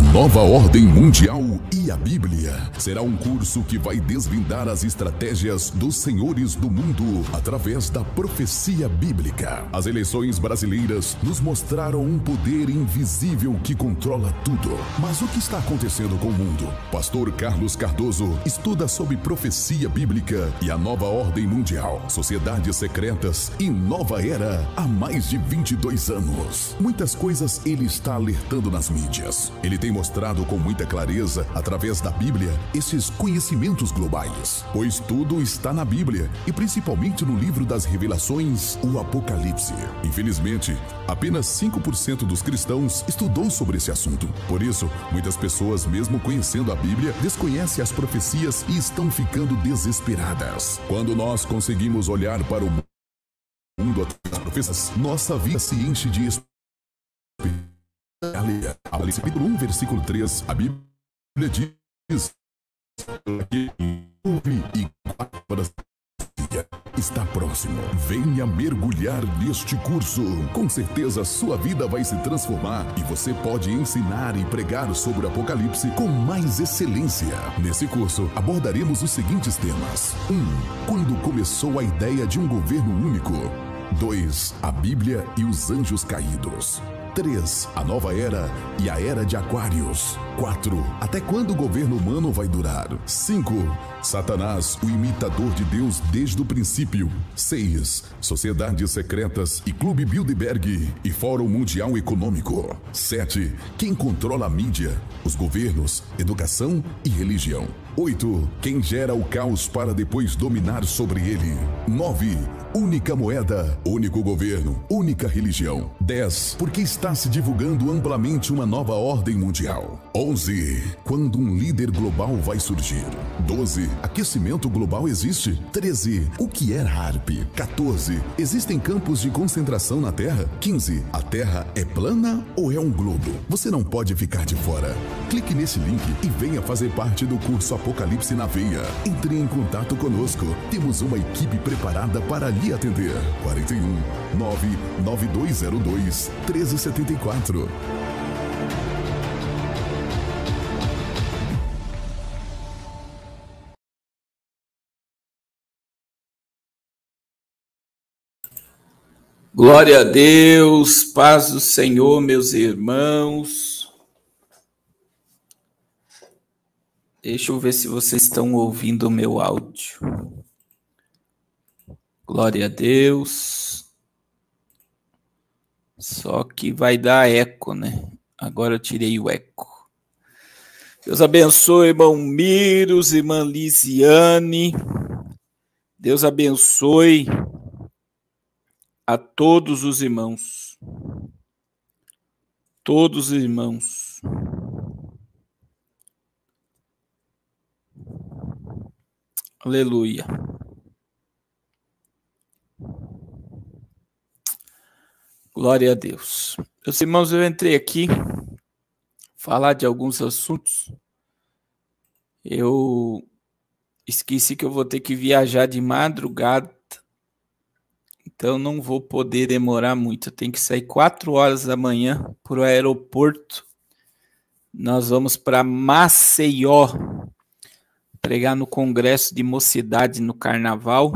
A nova ordem mundial a Bíblia. Será um curso que vai desvendar as estratégias dos senhores do mundo através da profecia bíblica. As eleições brasileiras nos mostraram um poder invisível que controla tudo. Mas o que está acontecendo com o mundo? Pastor Carlos Cardoso estuda sobre profecia bíblica e a nova ordem mundial, sociedades secretas e nova era há mais de 22 anos. Muitas coisas ele está alertando nas mídias. Ele tem mostrado com muita clareza através através da Bíblia, esses conhecimentos globais, pois tudo está na Bíblia e principalmente no livro das revelações, o Apocalipse. Infelizmente, apenas 5% dos cristãos estudou sobre esse assunto. Por isso, muitas pessoas, mesmo conhecendo a Bíblia, desconhecem as profecias e estão ficando desesperadas. Quando nós conseguimos olhar para o mundo através das profecias, nossa vida se enche de esperança. capítulo 1, versículo 3, a Bíblia diz está próximo. Venha mergulhar neste curso. Com certeza sua vida vai se transformar e você pode ensinar e pregar sobre o Apocalipse com mais excelência. Nesse curso abordaremos os seguintes temas: 1. Um, quando começou a ideia de um governo único? 2. A Bíblia e os anjos caídos. 3. A nova era e a era de Aquários. 4. Até quando o governo humano vai durar? 5. Satanás, o imitador de Deus desde o princípio. 6. Sociedades secretas e Clube Bilderberg e Fórum Mundial Econômico. 7. Quem controla a mídia, os governos, educação e religião. 8. Quem gera o caos para depois dominar sobre ele. 9. Única moeda, único governo, única religião. 10. Porque está se divulgando amplamente uma nova ordem mundial. 11. Quando um líder global vai surgir. 12. Aquecimento global existe. 13. O que é HARP? 14. Existem campos de concentração na Terra? 15. A Terra é plana ou é um globo? Você não pode ficar de fora. Clique nesse link e venha fazer parte do curso Apoio Apocalipse na Veia. Entre em contato conosco. Temos uma equipe preparada para lhe atender. 41 99202 1374. Glória a Deus, paz do Senhor, meus irmãos. Deixa eu ver se vocês estão ouvindo o meu áudio. Glória a Deus. Só que vai dar eco, né? Agora eu tirei o eco. Deus abençoe, irmão Miros, irmã Lisiane. Deus abençoe a todos os irmãos. Todos os irmãos. Aleluia. Glória a Deus. Meus irmãos, eu entrei aqui falar de alguns assuntos. Eu esqueci que eu vou ter que viajar de madrugada, então não vou poder demorar muito. Eu tenho que sair 4 horas da manhã para o aeroporto. Nós vamos para Maceió, pregar no Congresso de Mocidade no Carnaval,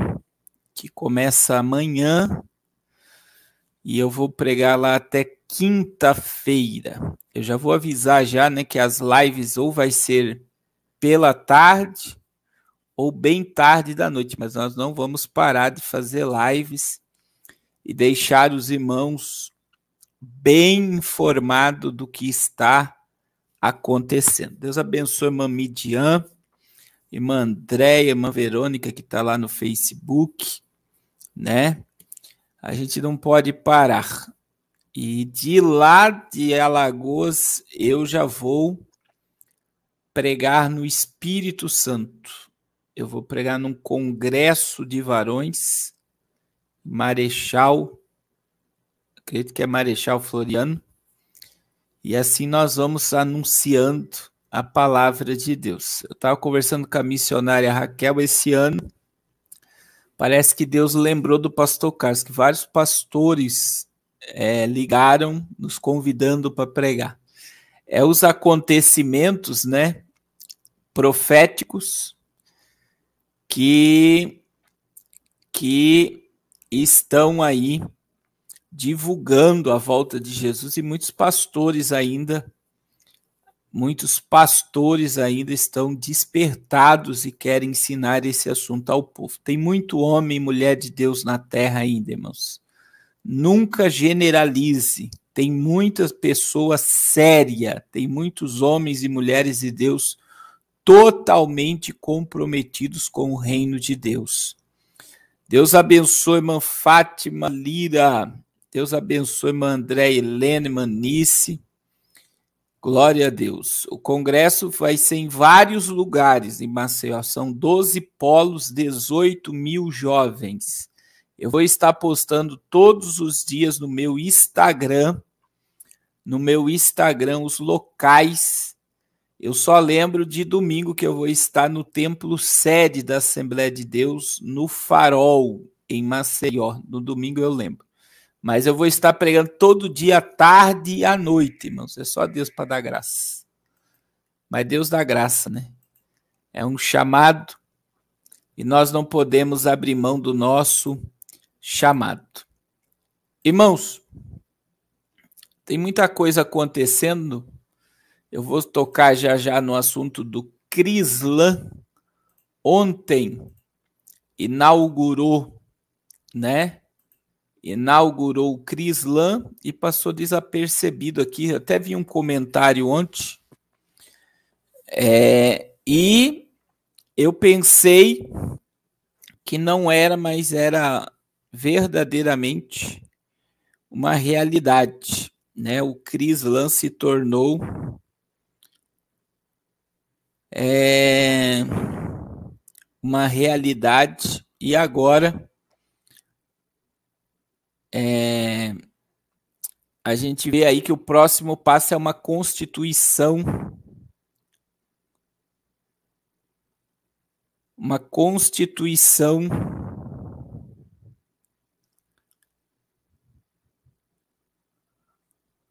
que começa amanhã, e eu vou pregar lá até quinta-feira. Eu já vou avisar já, né, que as lives ou vai ser pela tarde ou bem tarde da noite, mas nós não vamos parar de fazer lives e deixar os irmãos bem informados do que está acontecendo. Deus abençoe, irmã Midian irmã Andréia, irmã Verônica, que está lá no Facebook, né? A gente não pode parar. E de lá de Alagoas, eu já vou pregar no Espírito Santo. Eu vou pregar num congresso de varões, Marechal, acredito que é Marechal Floriano. E assim nós vamos anunciando a palavra de Deus. Eu estava conversando com a missionária Raquel esse ano. Parece que Deus lembrou do pastor Carlos, que vários pastores é, ligaram nos convidando para pregar. É os acontecimentos, né, proféticos que que estão aí divulgando a volta de Jesus e muitos pastores ainda muitos pastores ainda estão despertados e querem ensinar esse assunto ao povo. Tem muito homem e mulher de Deus na terra ainda, irmãos. Nunca generalize. Tem muitas pessoas sérias, tem muitos homens e mulheres de Deus totalmente comprometidos com o reino de Deus. Deus abençoe irmã Fátima Lira. Deus abençoe irmã André Helena, irmã Nice. Glória a Deus. O congresso vai ser em vários lugares em Maceió. São 12 polos, 18 mil jovens. Eu vou estar postando todos os dias no meu Instagram, no meu Instagram, os locais. Eu só lembro de domingo que eu vou estar no templo sede da Assembleia de Deus, no Farol, em Maceió. No domingo eu lembro. Mas eu vou estar pregando todo dia, tarde e à noite, irmãos. É só Deus para dar graça. Mas Deus dá graça, né? É um chamado e nós não podemos abrir mão do nosso chamado. Irmãos, tem muita coisa acontecendo. Eu vou tocar já já no assunto do Crislan. Ontem inaugurou, né? inaugurou o Crislan e passou desapercebido aqui. Até vi um comentário ontem. É, e eu pensei que não era, mas era verdadeiramente uma realidade. Né? O Crislan se tornou é, uma realidade e agora é, a gente vê aí que o próximo passo é uma constituição. Uma constituição.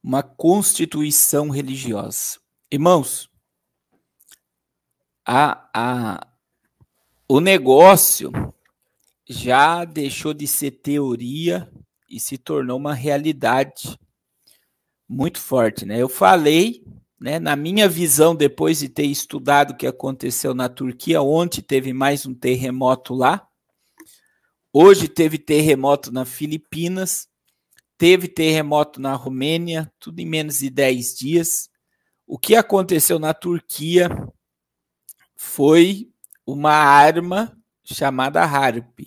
Uma constituição religiosa. Irmãos, a, a, o negócio já deixou de ser teoria e se tornou uma realidade muito forte, né? Eu falei, né, na minha visão depois de ter estudado o que aconteceu na Turquia, ontem teve mais um terremoto lá. Hoje teve terremoto na Filipinas, teve terremoto na Romênia, tudo em menos de 10 dias. O que aconteceu na Turquia foi uma arma chamada HARP,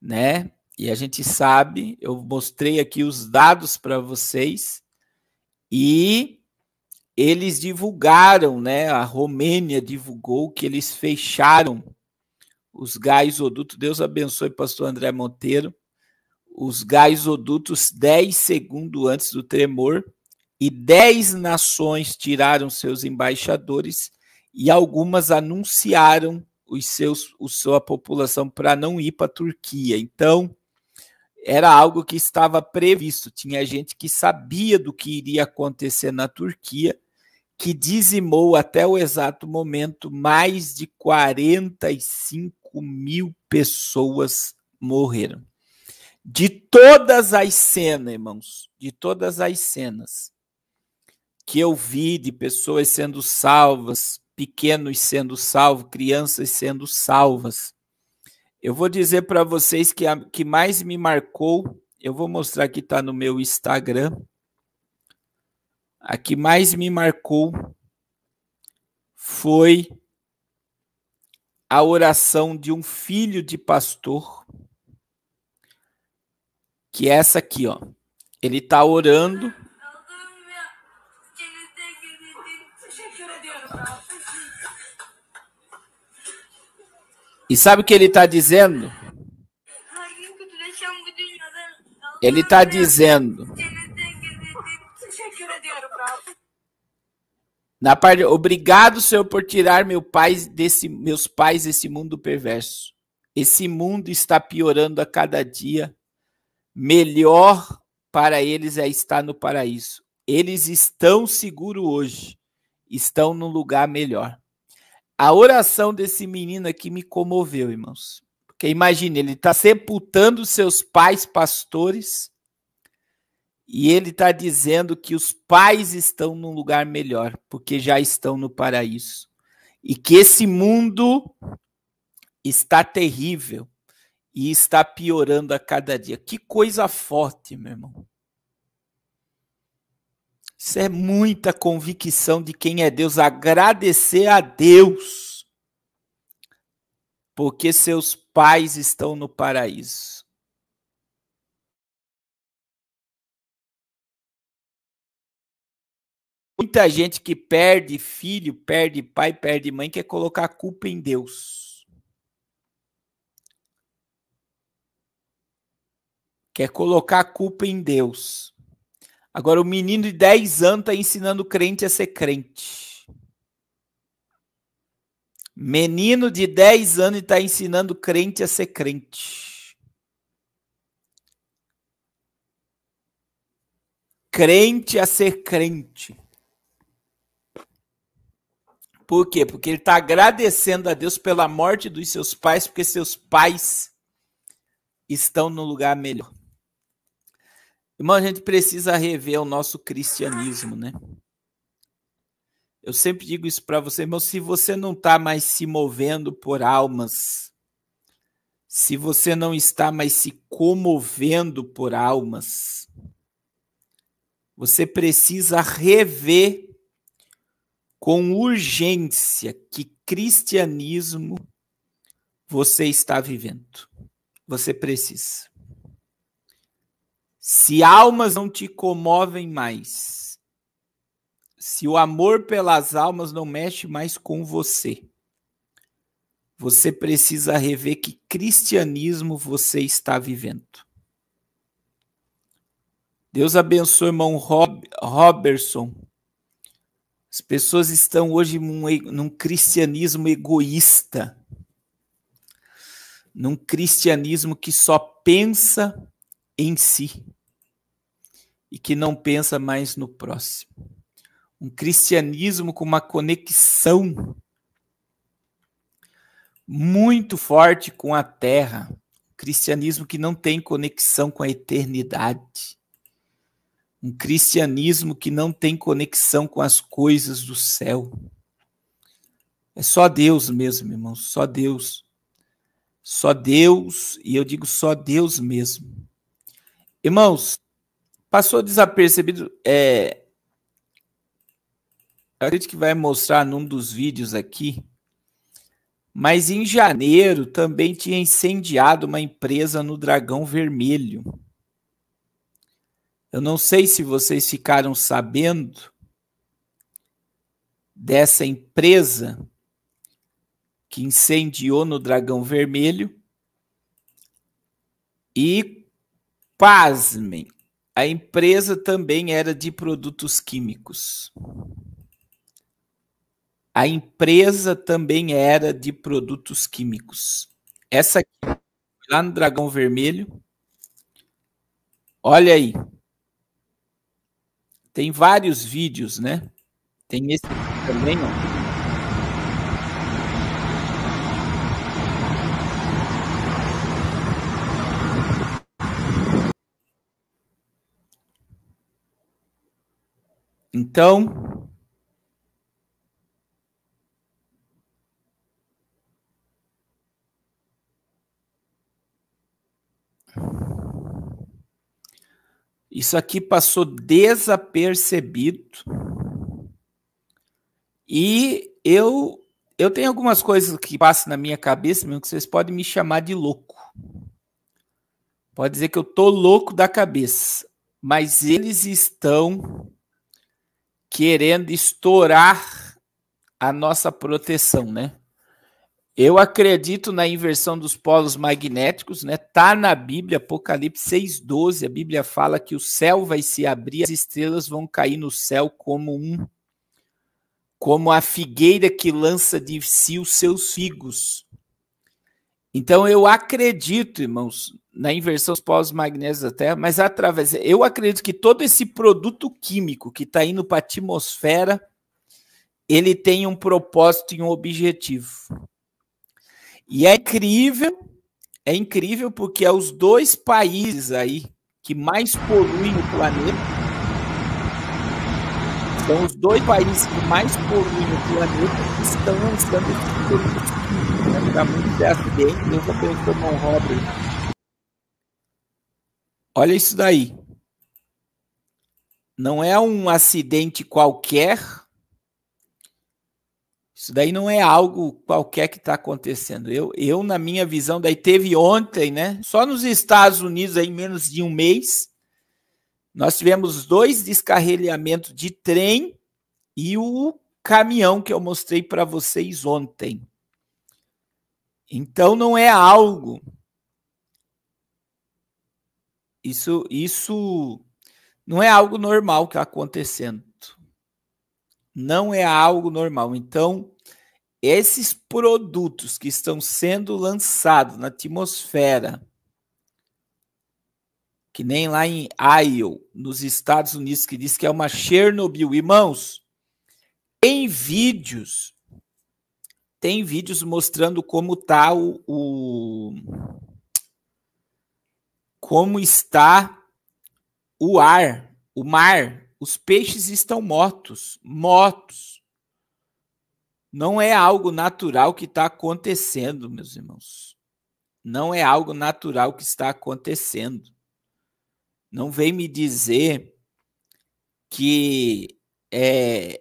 né? E a gente sabe, eu mostrei aqui os dados para vocês e eles divulgaram, né? A Romênia divulgou que eles fecharam os gasodutos. Deus abençoe, pastor André Monteiro. Os gasodutos 10 segundos antes do tremor e 10 nações tiraram seus embaixadores e algumas anunciaram os seus, o sua população para não ir para a Turquia. Então, era algo que estava previsto. Tinha gente que sabia do que iria acontecer na Turquia, que dizimou até o exato momento mais de 45 mil pessoas morreram. De todas as cenas, irmãos, de todas as cenas que eu vi de pessoas sendo salvas, pequenos sendo salvos, crianças sendo salvas eu vou dizer para vocês que a que mais me marcou, eu vou mostrar que está no meu Instagram. A que mais me marcou foi a oração de um filho de pastor, que é essa aqui, ó. Ele está orando E sabe o que ele está dizendo? Ele está dizendo. Na parte, obrigado, Senhor, por tirar meu pai desse, meus pais desse mundo perverso. Esse mundo está piorando a cada dia. Melhor para eles é estar no paraíso. Eles estão seguros hoje, estão num lugar melhor. A oração desse menino aqui me comoveu, irmãos. Porque imagine, ele está sepultando seus pais pastores e ele está dizendo que os pais estão num lugar melhor, porque já estão no paraíso. E que esse mundo está terrível e está piorando a cada dia. Que coisa forte, meu irmão. Isso é muita convicção de quem é Deus, agradecer a Deus, porque seus pais estão no paraíso. Muita gente que perde filho, perde pai, perde mãe, quer colocar a culpa em Deus. Quer colocar a culpa em Deus. Agora, o menino de 10 anos está ensinando o crente a ser crente. Menino de 10 anos está ensinando o crente a ser crente. Crente a ser crente. Por quê? Porque ele está agradecendo a Deus pela morte dos seus pais, porque seus pais estão no lugar melhor. Irmão, a gente precisa rever o nosso cristianismo, né? Eu sempre digo isso para você, irmão, se você não está mais se movendo por almas, se você não está mais se comovendo por almas, você precisa rever com urgência que cristianismo você está vivendo. Você precisa. Se almas não te comovem mais, se o amor pelas almas não mexe mais com você, você precisa rever que cristianismo você está vivendo. Deus abençoe, irmão Rob, Robertson. As pessoas estão hoje num, num cristianismo egoísta, num cristianismo que só pensa em si e que não pensa mais no próximo. Um cristianismo com uma conexão muito forte com a terra. Um cristianismo que não tem conexão com a eternidade. Um cristianismo que não tem conexão com as coisas do céu. É só Deus mesmo, irmãos, só Deus. Só Deus, e eu digo só Deus mesmo. Irmãos, Passou desapercebido. É... gente que vai mostrar num dos vídeos aqui. Mas em janeiro também tinha incendiado uma empresa no Dragão Vermelho. Eu não sei se vocês ficaram sabendo dessa empresa que incendiou no Dragão Vermelho. E pasmem, a empresa também era de produtos químicos. A empresa também era de produtos químicos. Essa aqui, lá no Dragão Vermelho. Olha aí. Tem vários vídeos, né? Tem esse também, ó. Então, Isso aqui passou desapercebido. E eu eu tenho algumas coisas que passam na minha cabeça, mesmo que vocês podem me chamar de louco. Pode dizer que eu tô louco da cabeça, mas eles estão querendo estourar a nossa proteção, né? Eu acredito na inversão dos polos magnéticos, né? Tá na Bíblia, Apocalipse 6:12, a Bíblia fala que o céu vai se abrir, as estrelas vão cair no céu como um como a figueira que lança de si os seus figos então eu acredito, irmãos, na inversão dos polos magnéticos da Terra, mas através. Eu acredito que todo esse produto químico que está indo para a atmosfera, ele tem um propósito e um objetivo. E é incrível, é incrível porque é os dois países aí que mais poluem o planeta. São então, os dois países que mais poluem o planeta que estão lançando esse produto químico. Vai dar muito de acidente, nunca pensou num hobby. Olha isso daí. Não é um acidente qualquer. Isso daí não é algo qualquer que está acontecendo. Eu, eu, na minha visão, daí teve ontem, né? Só nos Estados Unidos, aí, menos de um mês, nós tivemos dois descarrilhamentos de trem e o caminhão que eu mostrei para vocês ontem. Então não é algo. Isso, isso não é algo normal que está acontecendo. Não é algo normal. Então, esses produtos que estão sendo lançados na atmosfera, que nem lá em Iowa, nos Estados Unidos, que diz que é uma Chernobyl, irmãos, tem vídeos tem vídeos mostrando como tá o, o como está o ar, o mar. Os peixes estão mortos, mortos. Não é algo natural que está acontecendo, meus irmãos. Não é algo natural que está acontecendo. Não vem me dizer que é,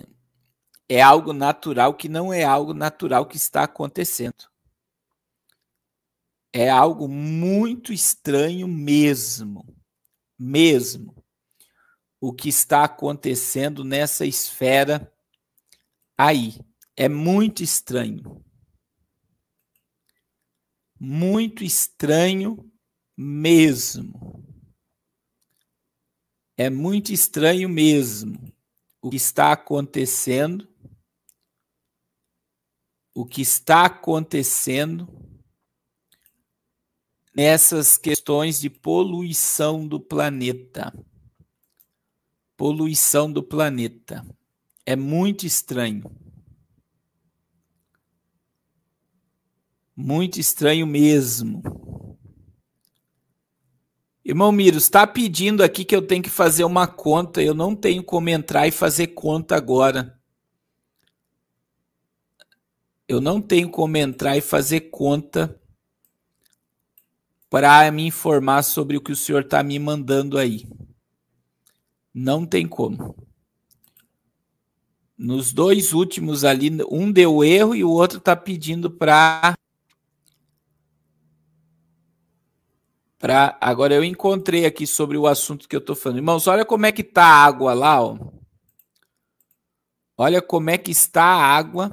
é é algo natural que não é algo natural que está acontecendo. É algo muito estranho mesmo. Mesmo. O que está acontecendo nessa esfera aí. É muito estranho. Muito estranho mesmo. É muito estranho mesmo o que está acontecendo o que está acontecendo nessas questões de poluição do planeta. Poluição do planeta. É muito estranho. Muito estranho mesmo. Irmão Miro, está pedindo aqui que eu tenho que fazer uma conta. Eu não tenho como entrar e fazer conta agora. Eu não tenho como entrar e fazer conta para me informar sobre o que o senhor está me mandando aí. Não tem como. Nos dois últimos ali, um deu erro e o outro está pedindo para Pra, agora eu encontrei aqui sobre o assunto que eu estou falando. Irmãos, olha como é que está a água lá, ó. Olha como é que está a água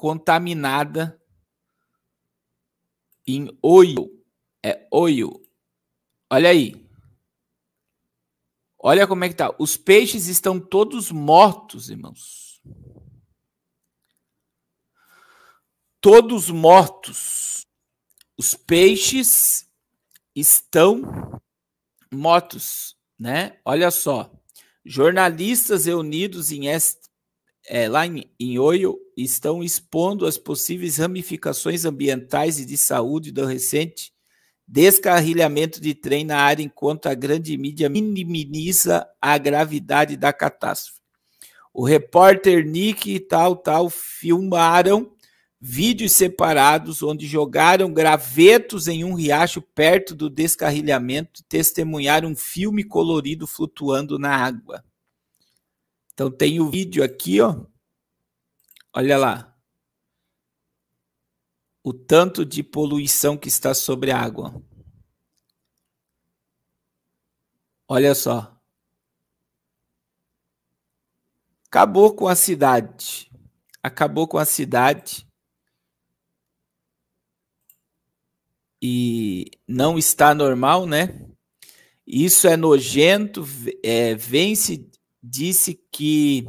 contaminada em oio. É oio. Olha aí. Olha como é que tá. Os peixes estão todos mortos, irmãos. Todos mortos. Os peixes estão mortos, né? Olha só. Jornalistas reunidos em é, lá em, em Oio estão expondo as possíveis ramificações ambientais e de saúde do recente descarrilhamento de trem na área, enquanto a grande mídia minimiza a gravidade da catástrofe. O repórter Nick e tal, tal filmaram vídeos separados onde jogaram gravetos em um riacho perto do descarrilhamento e testemunharam um filme colorido flutuando na água. Então tem o vídeo aqui, ó. Olha lá. O tanto de poluição que está sobre a água. Olha só. Acabou com a cidade. Acabou com a cidade. E não está normal, né? Isso é nojento, é, vence disse que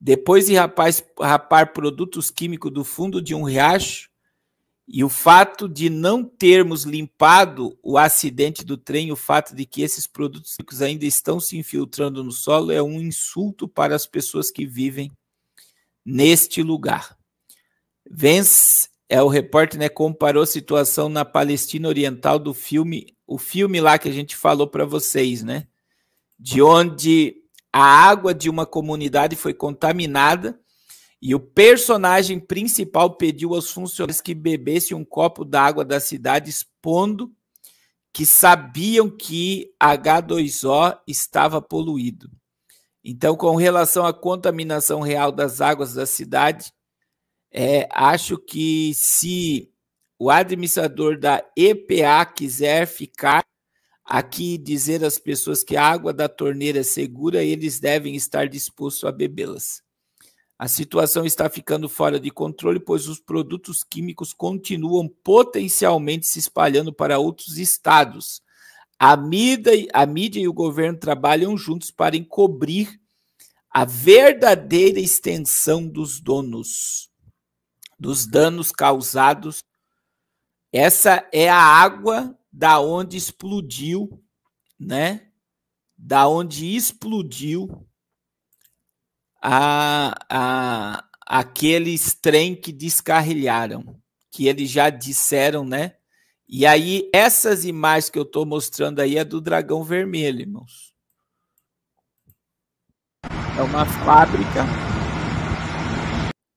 depois de rapaz, rapar produtos químicos do fundo de um riacho e o fato de não termos limpado o acidente do trem, o fato de que esses produtos químicos ainda estão se infiltrando no solo é um insulto para as pessoas que vivem neste lugar. Vence é o repórter, né, comparou a situação na Palestina Oriental do filme, o filme lá que a gente falou para vocês, né? De onde a água de uma comunidade foi contaminada e o personagem principal pediu aos funcionários que bebessem um copo d'água da cidade, expondo que sabiam que H2O estava poluído. Então, com relação à contaminação real das águas da cidade, é, acho que se o administrador da EPA quiser ficar aqui dizer às pessoas que a água da torneira é segura, eles devem estar dispostos a bebê-las. A situação está ficando fora de controle, pois os produtos químicos continuam potencialmente se espalhando para outros estados. A mídia, a mídia e o governo trabalham juntos para encobrir a verdadeira extensão dos donos, dos danos causados. Essa é a água da onde explodiu, né? Da onde explodiu a, a, aqueles trem que descarrilharam, que eles já disseram, né? E aí, essas imagens que eu estou mostrando aí é do dragão vermelho, irmãos. É uma fábrica,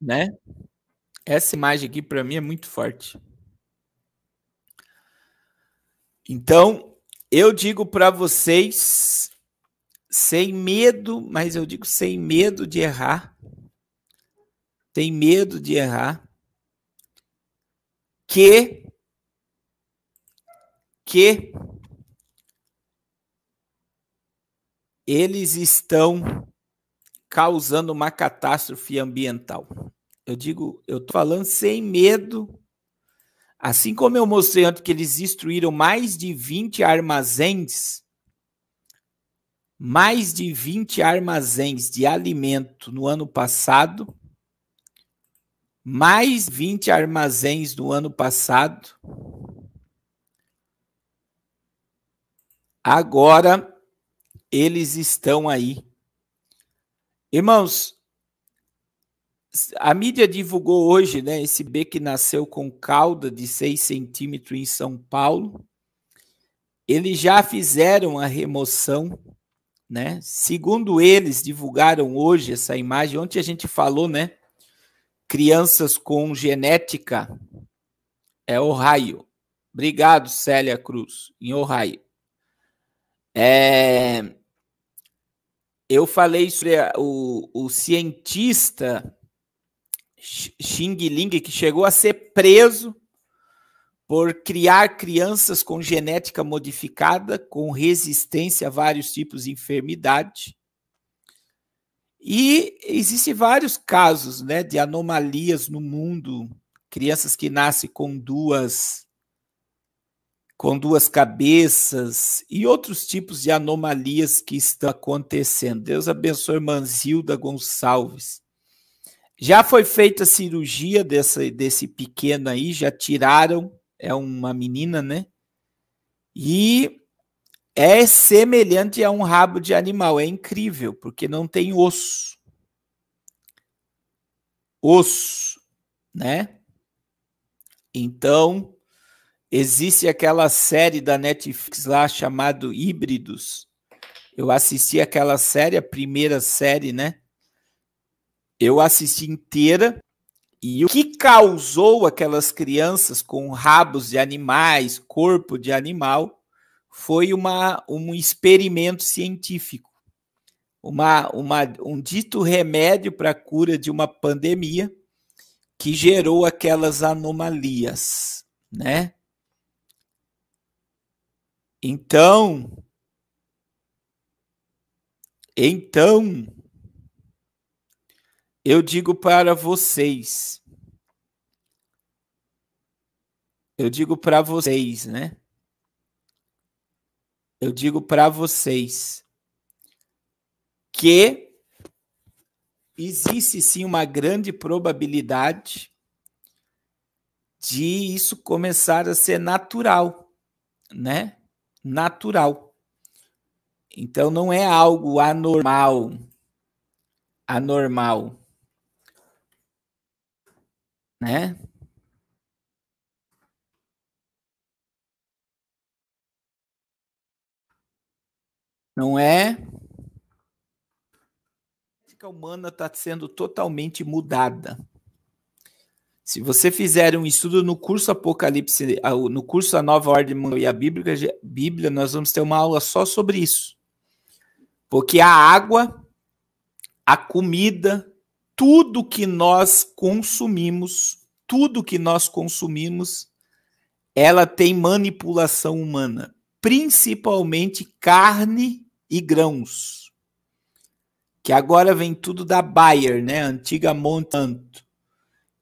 né? Essa imagem aqui para mim é muito forte. Então, eu digo para vocês, sem medo, mas eu digo sem medo de errar, tem medo de errar, que que eles estão causando uma catástrofe ambiental. Eu digo, eu estou falando sem medo Assim como eu mostrei antes que eles destruíram mais de 20 armazéns, mais de 20 armazéns de alimento no ano passado, mais 20 armazéns no ano passado. Agora eles estão aí. Irmãos, a mídia divulgou hoje, né, esse B que nasceu com cauda de 6 centímetros em São Paulo. Eles já fizeram a remoção, né? Segundo eles, divulgaram hoje essa imagem. Ontem a gente falou, né? Crianças com genética é Ohio. Obrigado, Célia Cruz, em Ohio. É... Eu falei sobre o, o cientista Xing Ling, que chegou a ser preso por criar crianças com genética modificada, com resistência a vários tipos de enfermidade. E existem vários casos né, de anomalias no mundo, crianças que nascem com duas com duas cabeças e outros tipos de anomalias que estão acontecendo. Deus abençoe irmã Zilda Gonçalves. Já foi feita a cirurgia desse desse pequeno aí, já tiraram, é uma menina, né? E é semelhante a um rabo de animal, é incrível, porque não tem osso. Osso, né? Então, existe aquela série da Netflix lá chamado Híbridos. Eu assisti aquela série, a primeira série, né? Eu assisti inteira e o que causou aquelas crianças com rabos de animais, corpo de animal, foi uma, um experimento científico, uma, uma, um dito remédio para a cura de uma pandemia que gerou aquelas anomalias, né? Então, então eu digo para vocês. Eu digo para vocês, né? Eu digo para vocês que existe sim uma grande probabilidade de isso começar a ser natural, né? Natural. Então não é algo anormal. Anormal né? Não é? A ética humana está sendo totalmente mudada. Se você fizer um estudo no curso Apocalipse, no curso A Nova Ordem e a Bíblia, Bíblia, nós vamos ter uma aula só sobre isso. Porque a água, a comida, tudo que nós consumimos, tudo que nós consumimos, ela tem manipulação humana, principalmente carne e grãos. Que agora vem tudo da Bayer, né? Antiga Monsanto.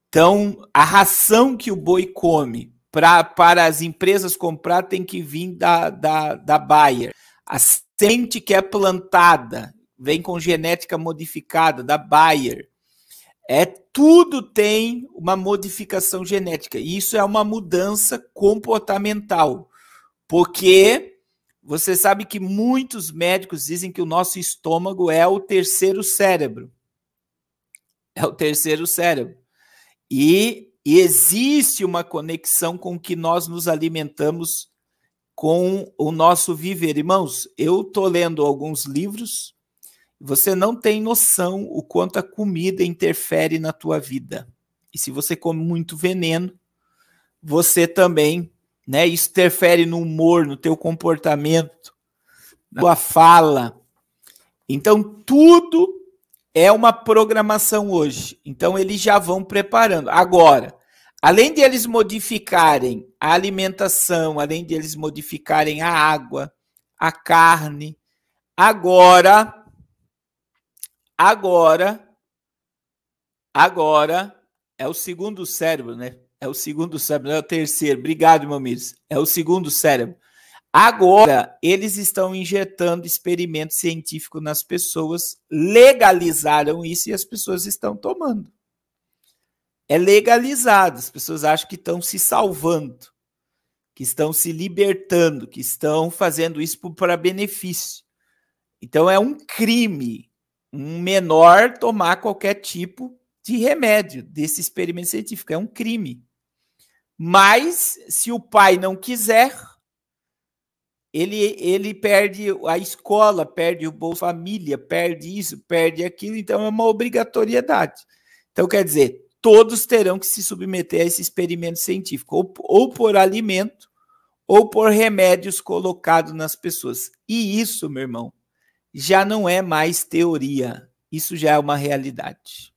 Então, a ração que o boi come pra, para as empresas comprar tem que vir da, da, da Bayer. A semente que é plantada vem com genética modificada da Bayer. É tudo tem uma modificação genética. E isso é uma mudança comportamental, porque você sabe que muitos médicos dizem que o nosso estômago é o terceiro cérebro. É o terceiro cérebro. E, e existe uma conexão com o que nós nos alimentamos com o nosso viver. Irmãos, eu estou lendo alguns livros você não tem noção o quanto a comida interfere na tua vida. E se você come muito veneno, você também, né? Isso interfere no humor, no teu comportamento, na tua fala. Então tudo é uma programação hoje. Então eles já vão preparando. Agora, além de eles modificarem a alimentação, além de eles modificarem a água, a carne, agora Agora, agora é o segundo cérebro, né? É o segundo cérebro, não é o terceiro. Obrigado, meu amigo É o segundo cérebro. Agora, eles estão injetando experimento científico nas pessoas, legalizaram isso e as pessoas estão tomando. É legalizado, as pessoas acham que estão se salvando, que estão se libertando, que estão fazendo isso para benefício. Então, é um crime um menor tomar qualquer tipo de remédio desse experimento científico. É um crime. Mas, se o pai não quiser, ele, ele perde a escola, perde o Bolsa Família, perde isso, perde aquilo. Então, é uma obrigatoriedade. Então, quer dizer, todos terão que se submeter a esse experimento científico, ou, ou por alimento, ou por remédios colocados nas pessoas. E isso, meu irmão, já não é mais teoria, isso já é uma realidade.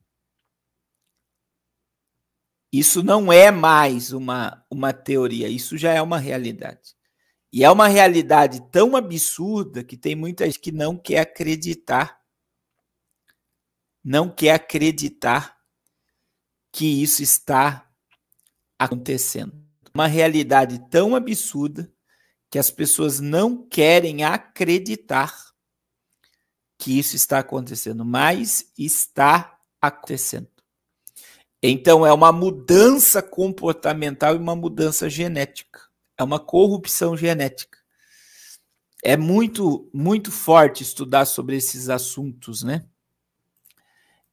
Isso não é mais uma, uma teoria, isso já é uma realidade. E é uma realidade tão absurda que tem muita gente que não quer acreditar. Não quer acreditar que isso está acontecendo. Uma realidade tão absurda que as pessoas não querem acreditar que isso está acontecendo, mas está acontecendo. Então, é uma mudança comportamental e uma mudança genética. É uma corrupção genética. É muito, muito forte estudar sobre esses assuntos, né?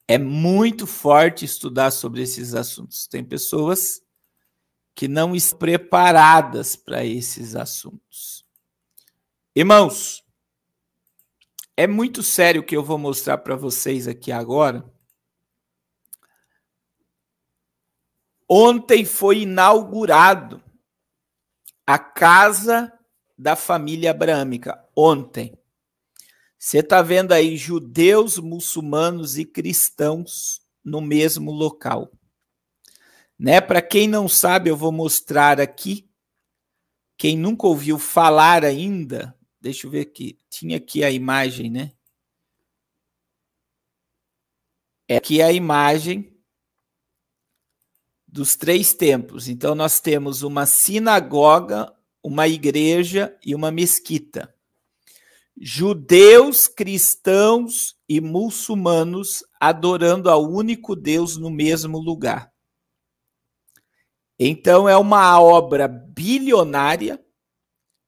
É muito forte estudar sobre esses assuntos. Tem pessoas que não estão preparadas para esses assuntos. Irmãos, é muito sério o que eu vou mostrar para vocês aqui agora. Ontem foi inaugurado a casa da família abrâmica. Ontem. Você está vendo aí judeus, muçulmanos e cristãos no mesmo local. Né? Para quem não sabe, eu vou mostrar aqui. Quem nunca ouviu falar ainda, Deixa eu ver aqui. Tinha aqui a imagem, né? É aqui a imagem dos três templos. Então, nós temos uma sinagoga, uma igreja e uma mesquita. Judeus, cristãos e muçulmanos adorando ao único Deus no mesmo lugar. Então, é uma obra bilionária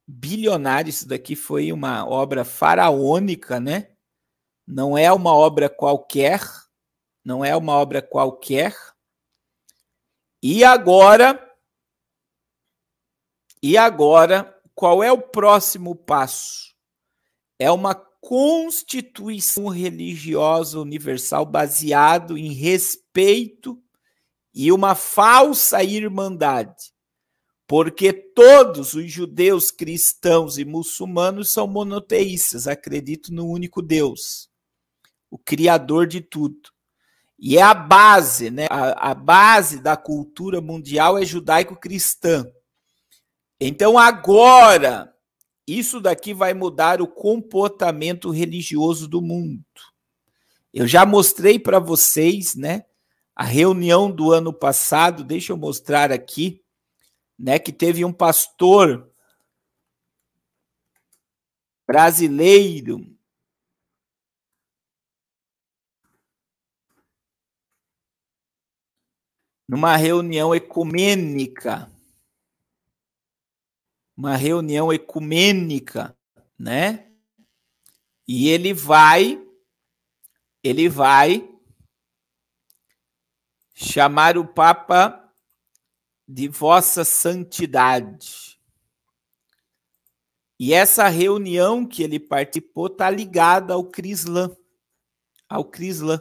bilionário. Isso daqui foi uma obra faraônica, né? Não é uma obra qualquer, não é uma obra qualquer. E agora, e agora, qual é o próximo passo? É uma constituição religiosa universal baseado em respeito e uma falsa irmandade porque todos os judeus, cristãos e muçulmanos são monoteístas, acreditam no único Deus, o Criador de tudo. E é a base, né? A, a base da cultura mundial é judaico-cristã. Então agora, isso daqui vai mudar o comportamento religioso do mundo. Eu já mostrei para vocês, né? A reunião do ano passado, deixa eu mostrar aqui né, que teve um pastor brasileiro numa reunião ecumênica. Uma reunião ecumênica, né? E ele vai ele vai chamar o Papa de vossa santidade. E essa reunião que ele participou está ligada ao Crislan. ao Crislan.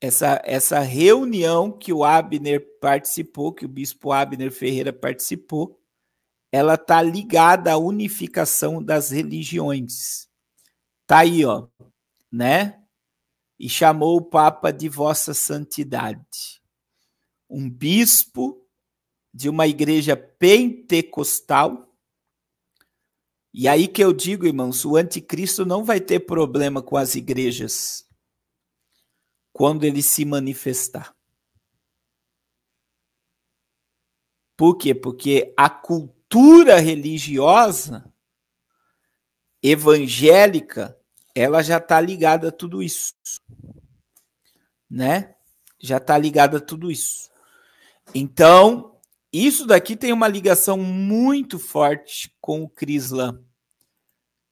Essa, essa reunião que o Abner participou, que o bispo Abner Ferreira participou, ela está ligada à unificação das religiões. Tá aí, ó, né? E chamou o Papa de Vossa Santidade um bispo de uma igreja pentecostal. E aí que eu digo, irmãos, o anticristo não vai ter problema com as igrejas quando ele se manifestar. Por quê? Porque a cultura religiosa evangélica, ela já está ligada a tudo isso. Né? Já está ligada a tudo isso. Então, isso daqui tem uma ligação muito forte com o Crislan.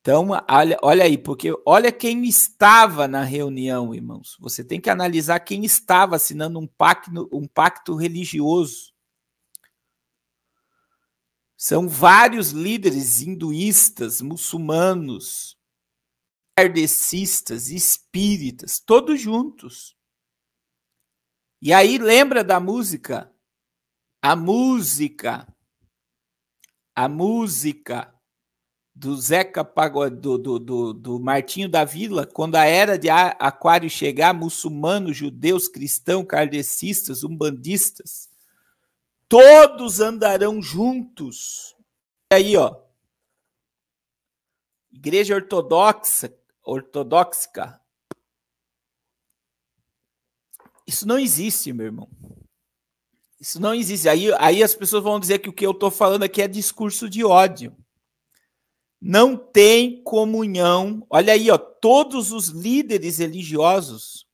Então, olha, olha aí, porque olha quem estava na reunião, irmãos. Você tem que analisar quem estava assinando um pacto, um pacto religioso. São vários líderes hinduístas, muçulmanos, kardecistas, espíritas, todos juntos. E aí lembra da música a música, a música do Zeca Pagodinho, do, do, do, Martinho da Vila, quando a era de Aquário chegar, muçulmanos, judeus, cristãos, kardecistas, umbandistas, todos andarão juntos. E aí, ó, Igreja Ortodoxa, ortodoxa, isso não existe, meu irmão. Isso não existe. Aí, aí as pessoas vão dizer que o que eu estou falando aqui é discurso de ódio. Não tem comunhão. Olha aí, ó, todos os líderes religiosos.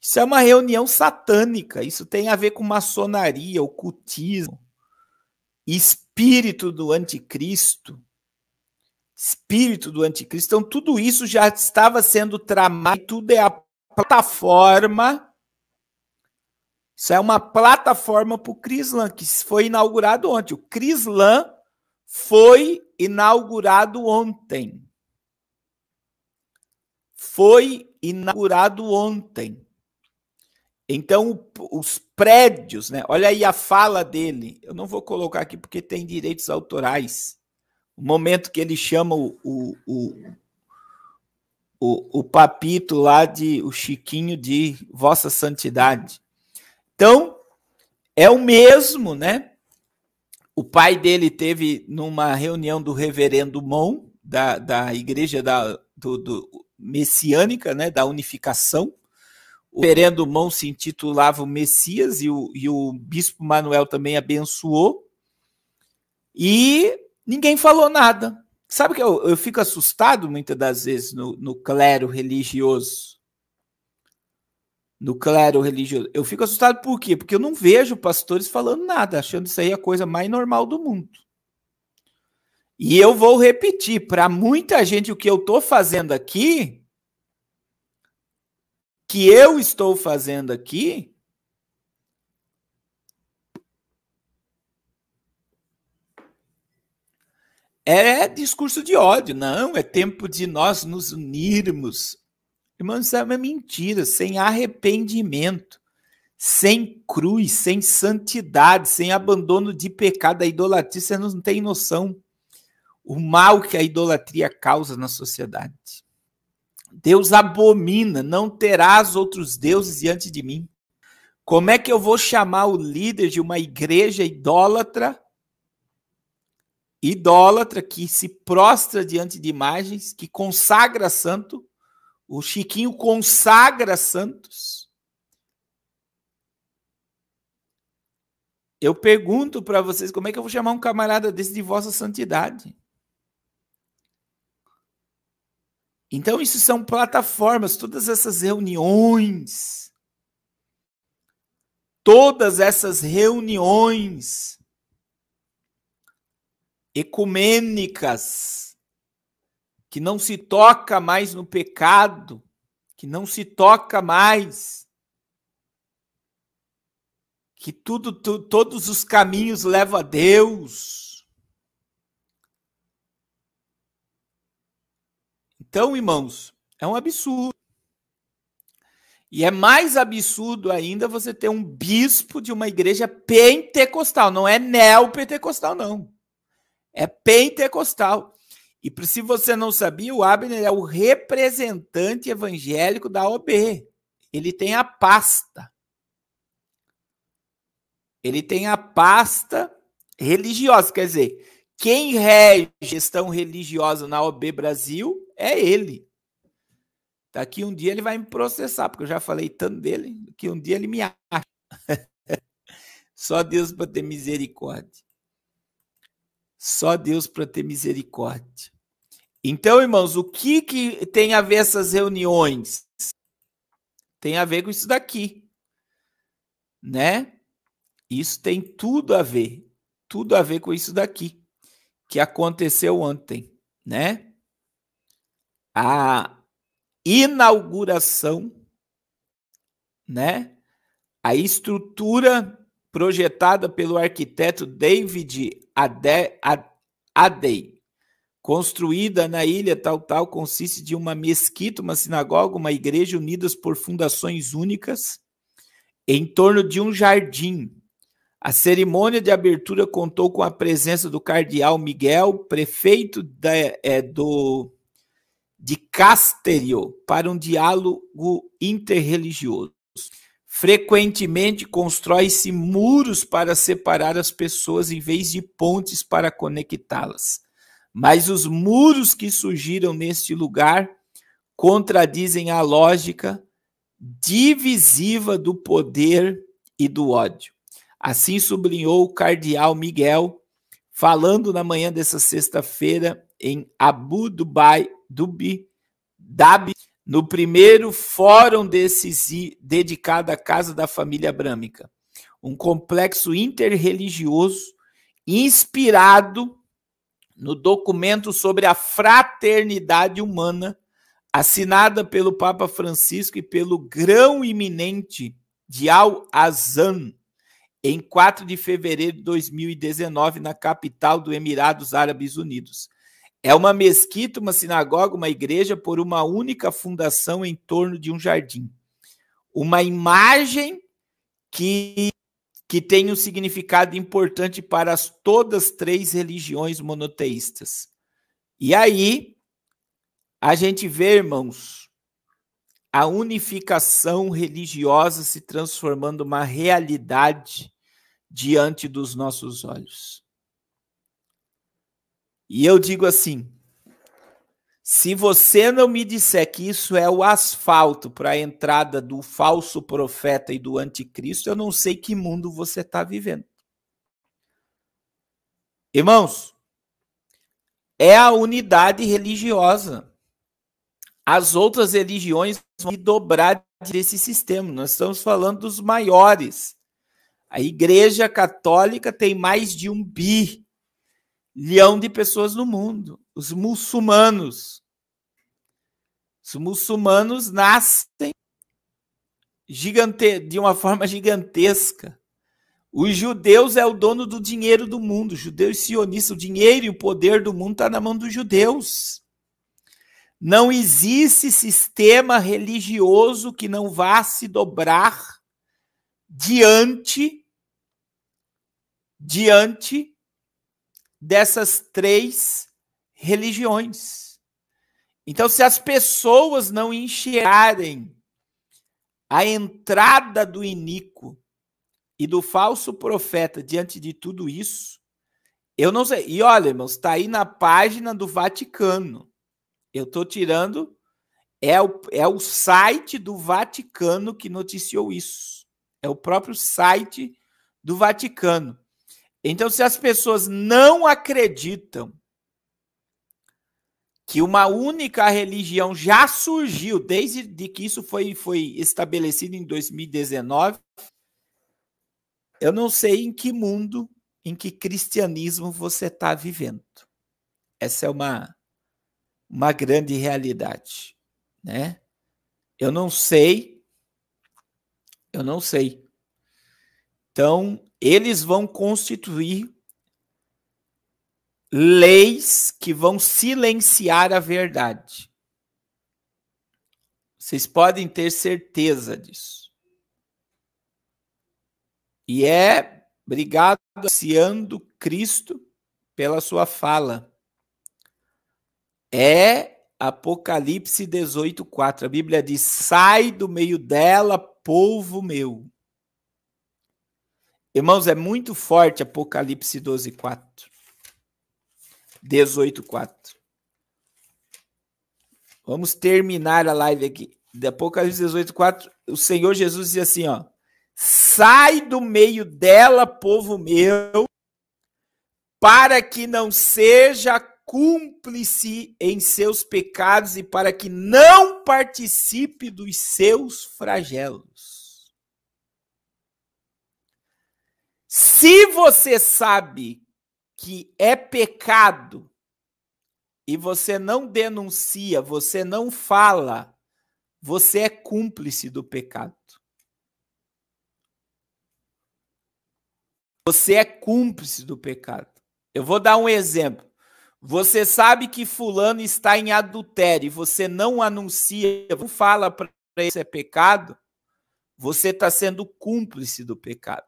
Isso é uma reunião satânica. Isso tem a ver com maçonaria, ocultismo, espírito do anticristo. Espírito do anticristo. Então, tudo isso já estava sendo tramado. Tudo é a plataforma isso é uma plataforma para o Crislan, que foi inaugurado ontem. O Crislan foi inaugurado ontem. Foi inaugurado ontem. Então, os prédios, né? Olha aí a fala dele. Eu não vou colocar aqui porque tem direitos autorais. O momento que ele chama o, o, o, o, o papito lá de o Chiquinho de Vossa Santidade. Então, é o mesmo, né? O pai dele teve numa reunião do reverendo Mon, da, da igreja da, do, do messiânica, né, da unificação. O reverendo Mon se intitulava o Messias e o, e o bispo Manuel também abençoou. E ninguém falou nada. Sabe que eu, eu fico assustado muitas das vezes no, no clero religioso? no clero religioso. Eu fico assustado por quê? Porque eu não vejo pastores falando nada, achando isso aí a coisa mais normal do mundo. E eu vou repetir, para muita gente o que eu estou fazendo aqui, que eu estou fazendo aqui, é discurso de ódio, não, é tempo de nós nos unirmos Irmão, isso é uma mentira, sem arrependimento, sem cruz, sem santidade, sem abandono de pecado. A idolatria, você não tem noção o mal que a idolatria causa na sociedade. Deus abomina, não terás outros deuses diante de mim. Como é que eu vou chamar o líder de uma igreja idólatra? Idólatra que se prostra diante de imagens, que consagra santo, o Chiquinho consagra Santos. Eu pergunto para vocês como é que eu vou chamar um camarada desse de vossa santidade. Então, isso são plataformas, todas essas reuniões. Todas essas reuniões ecumênicas que não se toca mais no pecado, que não se toca mais, que tudo, tu, todos os caminhos levam a Deus. Então, irmãos, é um absurdo. E é mais absurdo ainda você ter um bispo de uma igreja pentecostal, não é neopentecostal, não. É pentecostal. E se você não sabia, o Abner é o representante evangélico da OB. Ele tem a pasta. Ele tem a pasta religiosa, quer dizer, quem rege gestão religiosa na OB Brasil é ele. Daqui um dia ele vai me processar, porque eu já falei tanto dele, que um dia ele me acha. Só Deus para ter misericórdia. Só Deus para ter misericórdia. Então, irmãos, o que, que tem a ver essas reuniões? Tem a ver com isso daqui, né? Isso tem tudo a ver, tudo a ver com isso daqui que aconteceu ontem, né? A inauguração, né? A estrutura projetada pelo arquiteto David Ade, Adei, construída na ilha tal tal, consiste de uma mesquita, uma sinagoga, uma igreja unidas por fundações únicas em torno de um jardim. A cerimônia de abertura contou com a presença do cardeal Miguel, prefeito é, do, de Castério, para um diálogo interreligioso. Frequentemente constrói-se muros para separar as pessoas em vez de pontes para conectá-las. Mas os muros que surgiram neste lugar contradizem a lógica divisiva do poder e do ódio. Assim sublinhou o cardeal Miguel, falando na manhã dessa sexta-feira em Abu Dubai, Dubi, Dhabi, no primeiro fórum decisi, dedicado à Casa da Família Abrâmica, um complexo interreligioso inspirado no documento sobre a fraternidade humana assinada pelo Papa Francisco e pelo grão iminente de Al-Azan, em 4 de fevereiro de 2019, na capital do Emirados Árabes Unidos. É uma mesquita, uma sinagoga, uma igreja por uma única fundação em torno de um jardim. Uma imagem que, que tem um significado importante para as, todas três religiões monoteístas. E aí a gente vê, irmãos, a unificação religiosa se transformando uma realidade diante dos nossos olhos. E eu digo assim: se você não me disser que isso é o asfalto para a entrada do falso profeta e do anticristo, eu não sei que mundo você está vivendo. Irmãos, é a unidade religiosa. As outras religiões vão dobrar desse sistema. Nós estamos falando dos maiores. A Igreja Católica tem mais de um bi milhão de pessoas no mundo, os muçulmanos. Os muçulmanos nascem gigante de uma forma gigantesca. Os judeus é o dono do dinheiro do mundo. Os judeus sionistas, o dinheiro e o poder do mundo está na mão dos judeus. Não existe sistema religioso que não vá se dobrar diante diante dessas três religiões. Então, se as pessoas não enxergarem a entrada do iníquo e do falso profeta diante de tudo isso, eu não sei. E olha, irmãos, está aí na página do Vaticano. Eu estou tirando. É o, é o site do Vaticano que noticiou isso. É o próprio site do Vaticano. Então, se as pessoas não acreditam que uma única religião já surgiu desde que isso foi, foi estabelecido em 2019, eu não sei em que mundo, em que cristianismo você está vivendo. Essa é uma, uma grande realidade, né? Eu não sei, eu não sei. Então, eles vão constituir leis que vão silenciar a verdade. Vocês podem ter certeza disso. E é obrigado, anunciando Cristo, pela sua fala. É Apocalipse 18, 4. A Bíblia diz: Sai do meio dela, povo meu. Irmãos, é muito forte Apocalipse 12, 4. 18, 4. Vamos terminar a live aqui. De Apocalipse 18, 4. O Senhor Jesus diz assim: ó. Sai do meio dela, povo meu, para que não seja cúmplice em seus pecados e para que não participe dos seus flagelos. Se você sabe que é pecado e você não denuncia, você não fala, você é cúmplice do pecado. Você é cúmplice do pecado. Eu vou dar um exemplo. Você sabe que fulano está em adultério e você não anuncia, não fala para ele que é pecado, você está sendo cúmplice do pecado.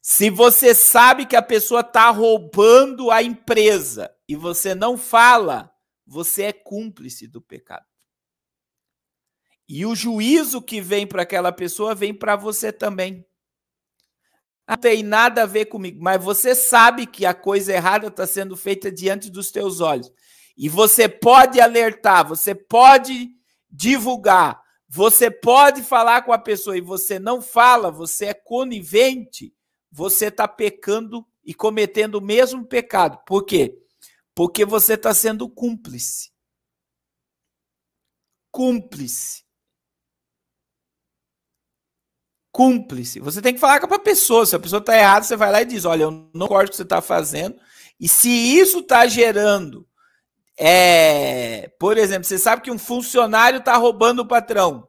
Se você sabe que a pessoa está roubando a empresa e você não fala, você é cúmplice do pecado. E o juízo que vem para aquela pessoa vem para você também. Não tem nada a ver comigo, mas você sabe que a coisa errada está sendo feita diante dos teus olhos. E você pode alertar, você pode divulgar, você pode falar com a pessoa e você não fala, você é conivente você está pecando e cometendo o mesmo pecado. Por quê? Porque você está sendo cúmplice. Cúmplice. Cúmplice. Você tem que falar com a pessoa. Se a pessoa está errada, você vai lá e diz: Olha, eu não concordo com o que você está fazendo. E se isso está gerando. É, por exemplo, você sabe que um funcionário está roubando o patrão.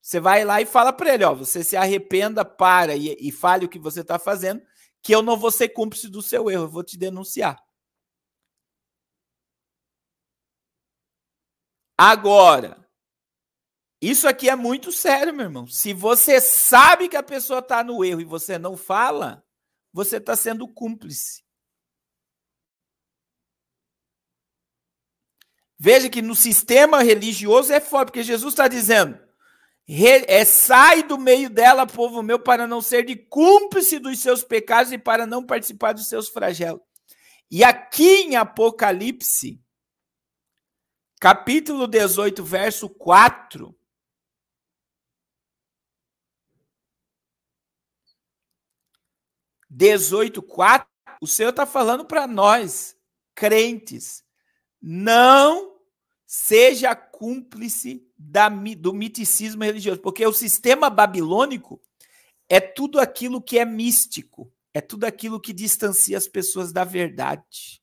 Você vai lá e fala para ele, ó, você se arrependa, para e, e fale o que você está fazendo, que eu não vou ser cúmplice do seu erro, eu vou te denunciar. Agora, isso aqui é muito sério, meu irmão. Se você sabe que a pessoa está no erro e você não fala, você está sendo cúmplice. Veja que no sistema religioso é forte, porque Jesus está dizendo: é, sai do meio dela, povo meu, para não ser de cúmplice dos seus pecados e para não participar dos seus flagelos. E aqui em Apocalipse, capítulo 18, verso 4. Dezoito quatro, o Senhor está falando para nós, crentes, não seja cúmplice da, do miticismo religioso, porque o sistema babilônico é tudo aquilo que é místico, é tudo aquilo que distancia as pessoas da verdade.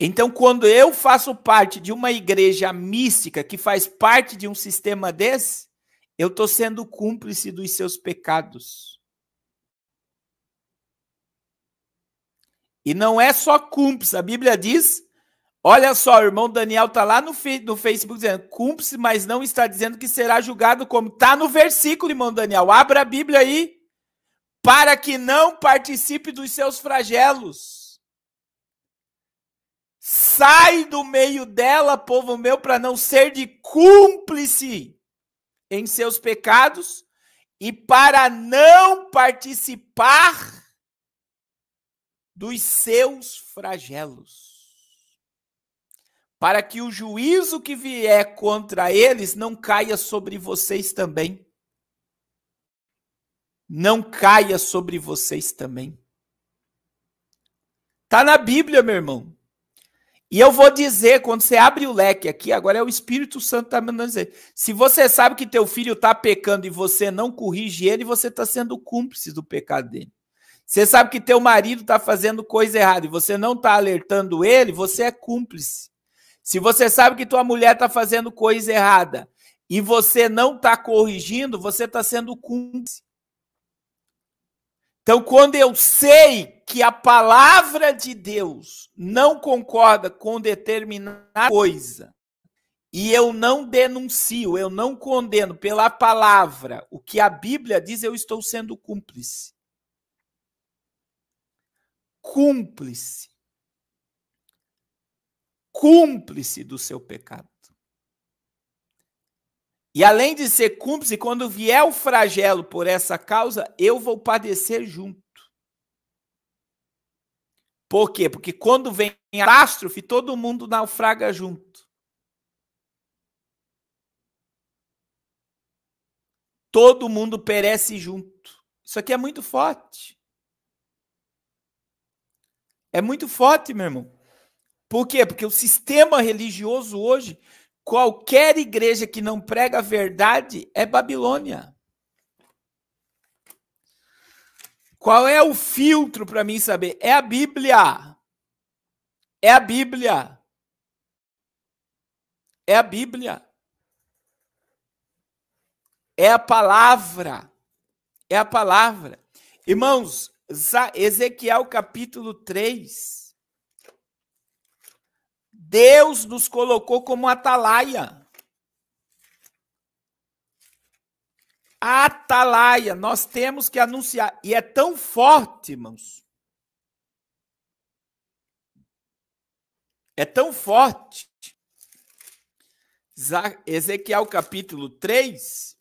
Então, quando eu faço parte de uma igreja mística que faz parte de um sistema desse, eu estou sendo cúmplice dos seus pecados. E não é só cúmplice, a Bíblia diz Olha só, o irmão Daniel tá lá no, no Facebook dizendo, cumpre-se, mas não está dizendo que será julgado como. Tá no versículo, irmão Daniel. Abra a Bíblia aí. Para que não participe dos seus flagelos. Sai do meio dela, povo meu, para não ser de cúmplice em seus pecados e para não participar dos seus flagelos para que o juízo que vier contra eles não caia sobre vocês também. Não caia sobre vocês também. Tá na Bíblia, meu irmão. E eu vou dizer, quando você abre o leque aqui, agora é o Espírito Santo está me dizer. Se você sabe que teu filho está pecando e você não corrige ele, você está sendo cúmplice do pecado dele. Você sabe que teu marido está fazendo coisa errada e você não está alertando ele, você é cúmplice. Se você sabe que tua mulher está fazendo coisa errada e você não está corrigindo, você está sendo cúmplice. Então, quando eu sei que a palavra de Deus não concorda com determinada coisa e eu não denuncio, eu não condeno pela palavra o que a Bíblia diz, eu estou sendo cúmplice. Cúmplice cúmplice do seu pecado. E além de ser cúmplice, quando vier o flagelo por essa causa, eu vou padecer junto. Por quê? Porque quando vem a catástrofe, todo mundo naufraga junto. Todo mundo perece junto. Isso aqui é muito forte. É muito forte, meu irmão. Por quê? Porque o sistema religioso hoje, qualquer igreja que não prega a verdade é Babilônia. Qual é o filtro para mim saber? É a Bíblia. É a Bíblia. É a Bíblia. É a palavra. É a palavra. Irmãos, Ezequiel capítulo 3. Deus nos colocou como atalaia. Atalaia, nós temos que anunciar. E é tão forte, irmãos. É tão forte. Ezequiel capítulo 3,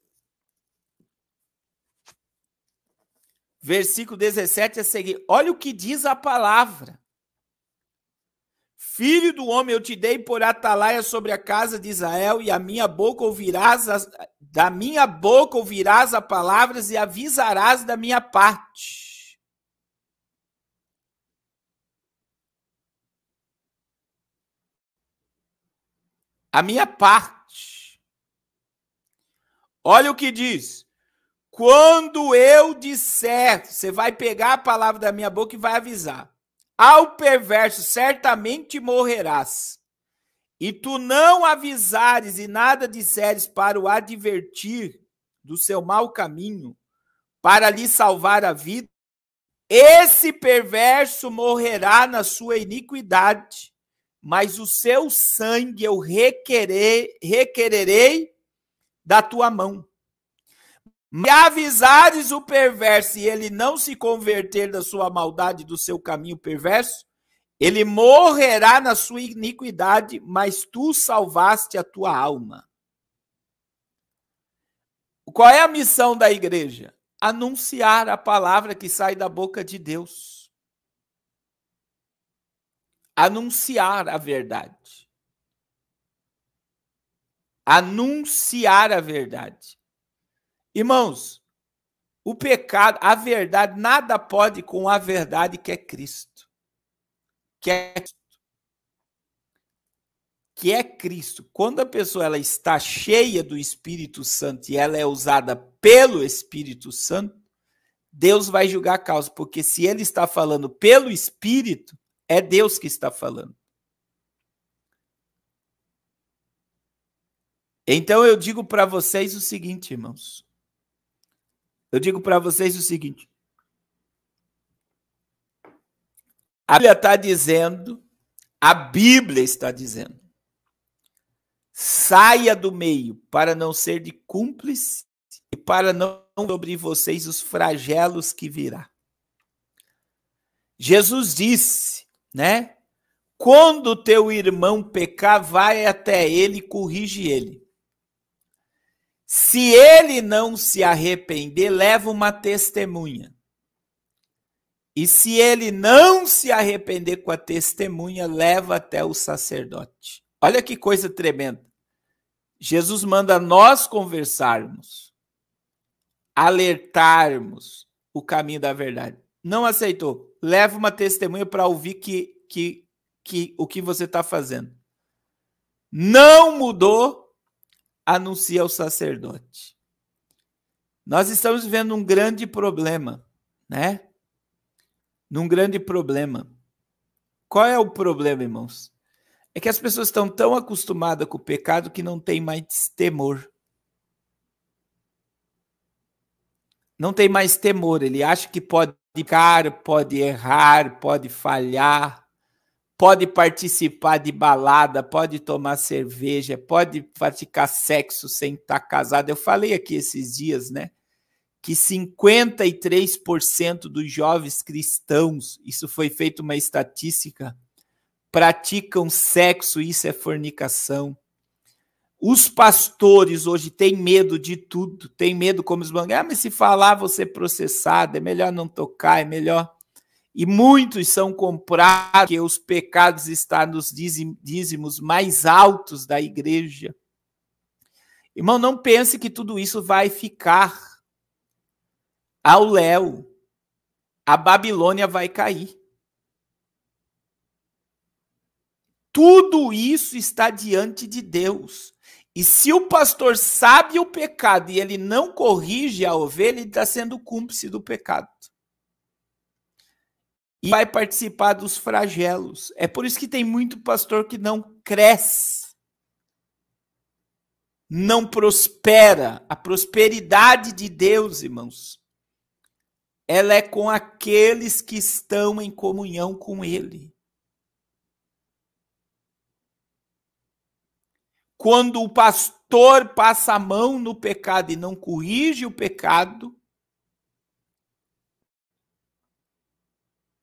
versículo 17 a seguir. Olha o que diz a palavra. Filho do homem, eu te dei por atalaia sobre a casa de Israel, e a minha boca ouvirás as, da minha boca ouvirás as palavras e avisarás da minha parte. A minha parte. Olha o que diz. Quando eu disser, você vai pegar a palavra da minha boca e vai avisar. Ao perverso certamente morrerás. E tu não avisares e nada disseres para o advertir do seu mau caminho, para lhe salvar a vida, esse perverso morrerá na sua iniquidade, mas o seu sangue eu requerer, requererei da tua mão. Me avisares o perverso e ele não se converter da sua maldade, do seu caminho perverso, ele morrerá na sua iniquidade, mas tu salvaste a tua alma. Qual é a missão da igreja? Anunciar a palavra que sai da boca de Deus. Anunciar a verdade. Anunciar a verdade. Irmãos, o pecado, a verdade, nada pode com a verdade que é Cristo. Que é Cristo. Que é Cristo. Quando a pessoa ela está cheia do Espírito Santo e ela é usada pelo Espírito Santo, Deus vai julgar a causa, porque se ele está falando pelo Espírito, é Deus que está falando. Então eu digo para vocês o seguinte, irmãos. Eu digo para vocês o seguinte: a Bíblia está dizendo, a Bíblia está dizendo, saia do meio para não ser de cúmplice e para não sobre vocês os flagelos que virá. Jesus disse, né? Quando teu irmão pecar, vai até ele e corrige ele. Se ele não se arrepender, leva uma testemunha. E se ele não se arrepender com a testemunha, leva até o sacerdote. Olha que coisa tremenda. Jesus manda nós conversarmos, alertarmos o caminho da verdade. Não aceitou? Leva uma testemunha para ouvir que, que, que o que você está fazendo. Não mudou? anuncia o sacerdote. Nós estamos vivendo um grande problema, né? Num grande problema. Qual é o problema, irmãos? É que as pessoas estão tão acostumadas com o pecado que não tem mais temor. Não tem mais temor, ele acha que pode ficar, pode errar, pode falhar pode participar de balada, pode tomar cerveja, pode praticar sexo sem estar casado. Eu falei aqui esses dias, né? Que 53% dos jovens cristãos, isso foi feito uma estatística, praticam sexo, isso é fornicação. Os pastores hoje têm medo de tudo, têm medo como os Ah, mas se falar, você é processado, é melhor não tocar, é melhor e muitos são comprados, que os pecados estão nos dízimos mais altos da igreja. Irmão, não pense que tudo isso vai ficar ao léu. A Babilônia vai cair. Tudo isso está diante de Deus. E se o pastor sabe o pecado e ele não corrige a ovelha, ele está sendo cúmplice do pecado e vai participar dos flagelos. É por isso que tem muito pastor que não cresce, não prospera. A prosperidade de Deus, irmãos, ela é com aqueles que estão em comunhão com Ele. Quando o pastor passa a mão no pecado e não corrige o pecado,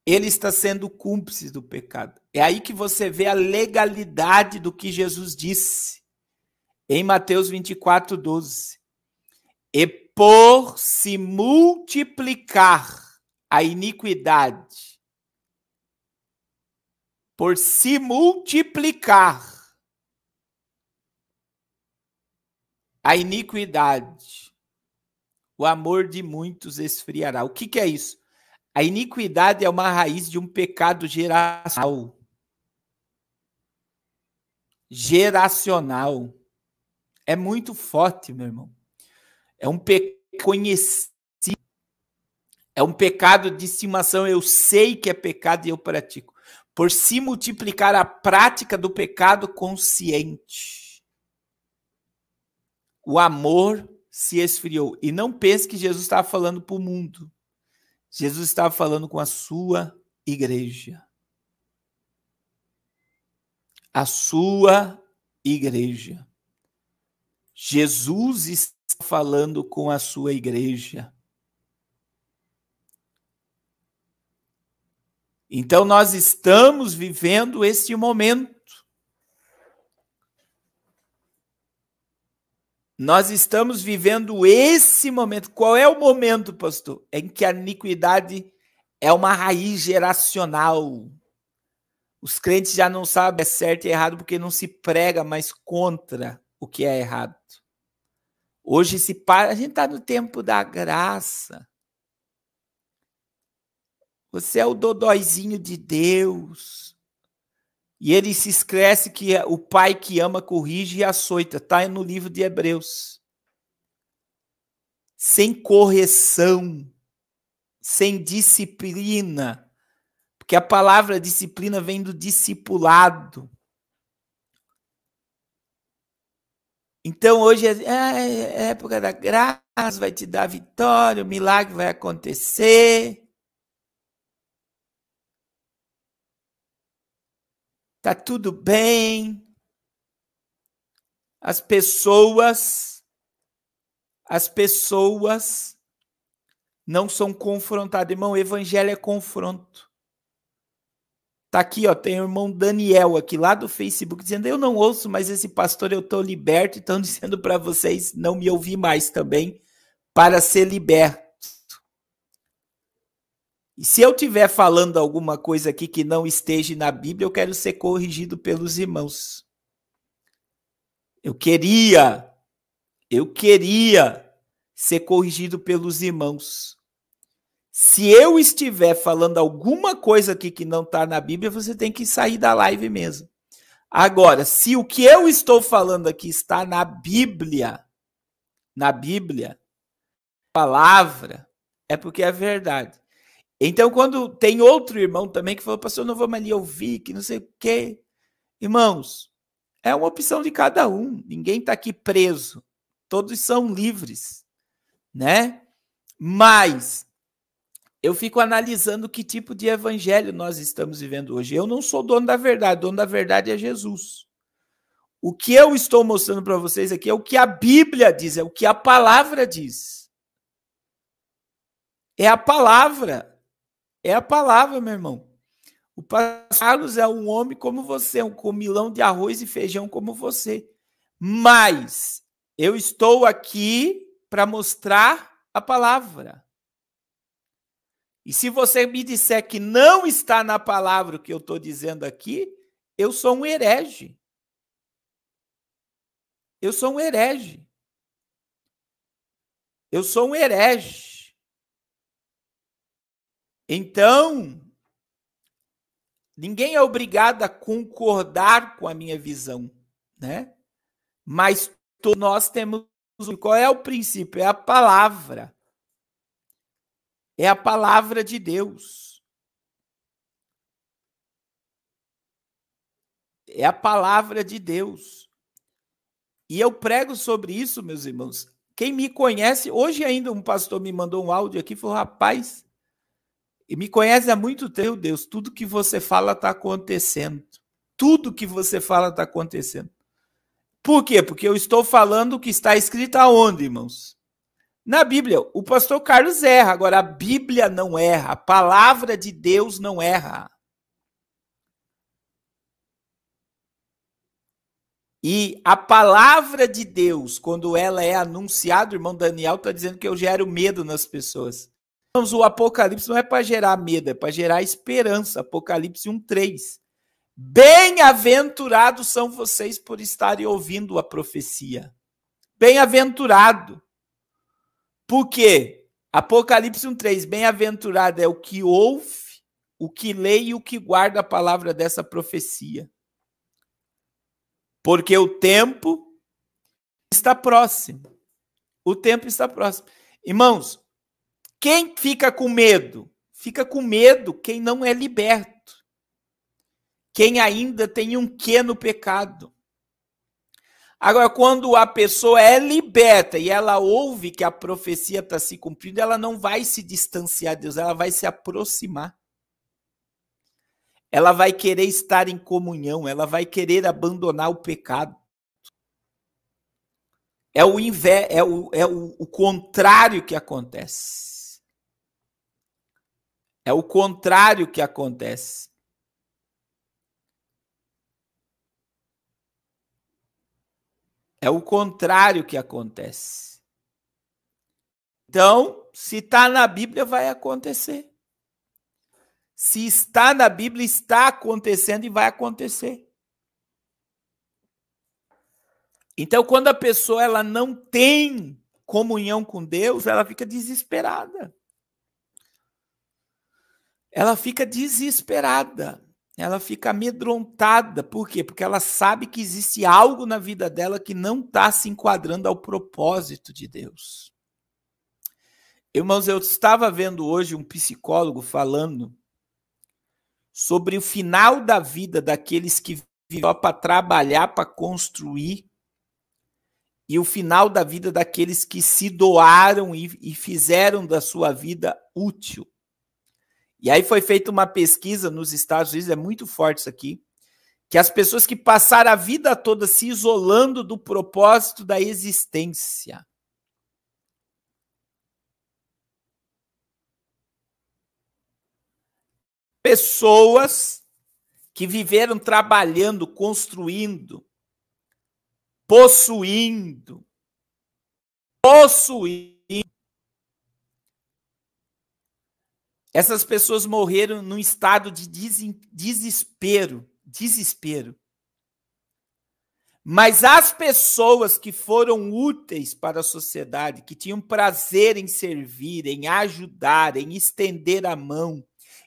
ele está sendo cúmplice do pecado. É aí que você vê a legalidade do que Jesus disse em Mateus 24, 12. E por se multiplicar a iniquidade, por se multiplicar a iniquidade, o amor de muitos esfriará. O que, que é isso? A iniquidade é uma raiz de um pecado geracional. Geracional. É muito forte, meu irmão. É um pecado conhecido. É um pecado de estimação. Eu sei que é pecado e eu pratico. Por se multiplicar a prática do pecado consciente. O amor se esfriou. E não pense que Jesus estava falando para o mundo. Jesus estava falando com a sua igreja. A sua igreja. Jesus está falando com a sua igreja. Então nós estamos vivendo este momento Nós estamos vivendo esse momento. Qual é o momento, pastor? Em que a iniquidade é uma raiz geracional. Os crentes já não sabem é certo e errado porque não se prega mais contra o que é errado. Hoje se para, a gente está no tempo da graça. Você é o dodóizinho de Deus. E ele se esquece que é o pai que ama corrige e açoita. Está no livro de Hebreus. Sem correção, sem disciplina, porque a palavra disciplina vem do discipulado. Então hoje é, é, é época da graça, vai te dar vitória, o milagre vai acontecer. Tá tudo bem. As pessoas as pessoas não são confrontadas, irmão, evangelho é confronto. Tá aqui, ó, tem o irmão Daniel aqui lá do Facebook dizendo: "Eu não ouço mais esse pastor, eu tô liberto", estão dizendo para vocês não me ouvir mais também para ser liberto. E se eu estiver falando alguma coisa aqui que não esteja na Bíblia, eu quero ser corrigido pelos irmãos. Eu queria, eu queria ser corrigido pelos irmãos. Se eu estiver falando alguma coisa aqui que não está na Bíblia, você tem que sair da live mesmo. Agora, se o que eu estou falando aqui está na Bíblia, na Bíblia, palavra, é porque é verdade. Então, quando tem outro irmão também que falou, pastor, não vou mais lhe ouvir, que não sei o quê. Irmãos, é uma opção de cada um. Ninguém está aqui preso. Todos são livres, né? Mas eu fico analisando que tipo de evangelho nós estamos vivendo hoje. Eu não sou dono da verdade, dono da verdade é Jesus. O que eu estou mostrando para vocês aqui é o que a Bíblia diz, é o que a palavra diz. É a palavra. É a palavra, meu irmão. O pastor Carlos é um homem como você, um comilão de arroz e feijão como você. Mas eu estou aqui para mostrar a palavra. E se você me disser que não está na palavra o que eu estou dizendo aqui, eu sou um herege. Eu sou um herege. Eu sou um herege. Então, ninguém é obrigado a concordar com a minha visão, né? Mas nós temos qual é o princípio? É a palavra. É a palavra de Deus. É a palavra de Deus. E eu prego sobre isso, meus irmãos. Quem me conhece, hoje ainda um pastor me mandou um áudio aqui, falou: rapaz, e me conhece há muito tempo, Deus. Tudo que você fala está acontecendo. Tudo que você fala está acontecendo. Por quê? Porque eu estou falando o que está escrito aonde, irmãos? Na Bíblia. O pastor Carlos erra. Agora, a Bíblia não erra. A palavra de Deus não erra. E a palavra de Deus, quando ela é anunciada, o irmão Daniel está dizendo que eu gero medo nas pessoas. Irmãos, o Apocalipse não é para gerar medo, é para gerar esperança. Apocalipse 1:3. Bem-aventurados são vocês por estarem ouvindo a profecia. Bem-aventurado. Por quê? Apocalipse 1:3, bem-aventurado é o que ouve, o que lê e o que guarda a palavra dessa profecia. Porque o tempo está próximo. O tempo está próximo. Irmãos, quem fica com medo? Fica com medo quem não é liberto. Quem ainda tem um quê no pecado. Agora, quando a pessoa é liberta e ela ouve que a profecia está se cumprindo, ela não vai se distanciar de Deus, ela vai se aproximar. Ela vai querer estar em comunhão, ela vai querer abandonar o pecado. É o, inver é o, é o, o contrário que acontece. É o contrário que acontece. É o contrário que acontece. Então, se está na Bíblia, vai acontecer. Se está na Bíblia, está acontecendo e vai acontecer. Então, quando a pessoa ela não tem comunhão com Deus, ela fica desesperada ela fica desesperada, ela fica amedrontada. Por quê? Porque ela sabe que existe algo na vida dela que não está se enquadrando ao propósito de Deus. Irmãos, eu estava vendo hoje um psicólogo falando sobre o final da vida daqueles que viveram para trabalhar, para construir, e o final da vida daqueles que se doaram e, e fizeram da sua vida útil. E aí foi feita uma pesquisa nos Estados Unidos, é muito forte isso aqui, que as pessoas que passaram a vida toda se isolando do propósito da existência. Pessoas que viveram trabalhando, construindo, possuindo, possuindo Essas pessoas morreram num estado de desespero, desespero. Mas as pessoas que foram úteis para a sociedade, que tinham prazer em servir, em ajudar, em estender a mão,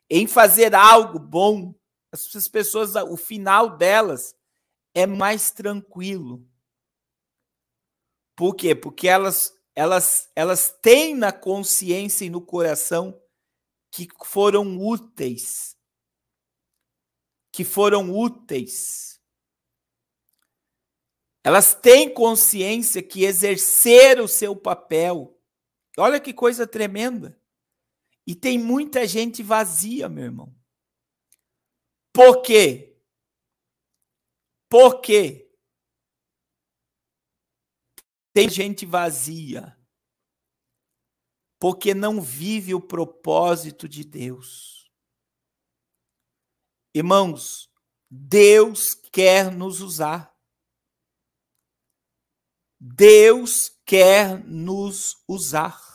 em fazer algo bom, essas pessoas, o final delas é mais tranquilo. Por quê? Porque elas elas elas têm na consciência e no coração que foram úteis. Que foram úteis. Elas têm consciência que exercer o seu papel. Olha que coisa tremenda. E tem muita gente vazia, meu irmão. Por quê? Por quê? Tem gente vazia porque não vive o propósito de Deus. Irmãos, Deus quer nos usar. Deus quer nos usar.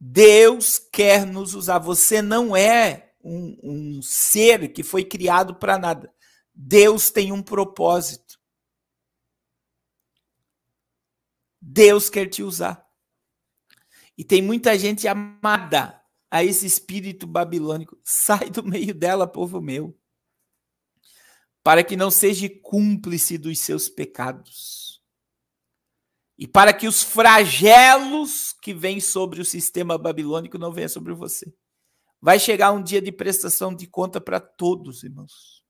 Deus quer nos usar. Você não é um, um ser que foi criado para nada. Deus tem um propósito. Deus quer te usar. E tem muita gente amada a esse espírito babilônico. Sai do meio dela, povo meu, para que não seja cúmplice dos seus pecados. E para que os flagelos que vêm sobre o sistema babilônico não venham sobre você. Vai chegar um dia de prestação de conta para todos, irmãos.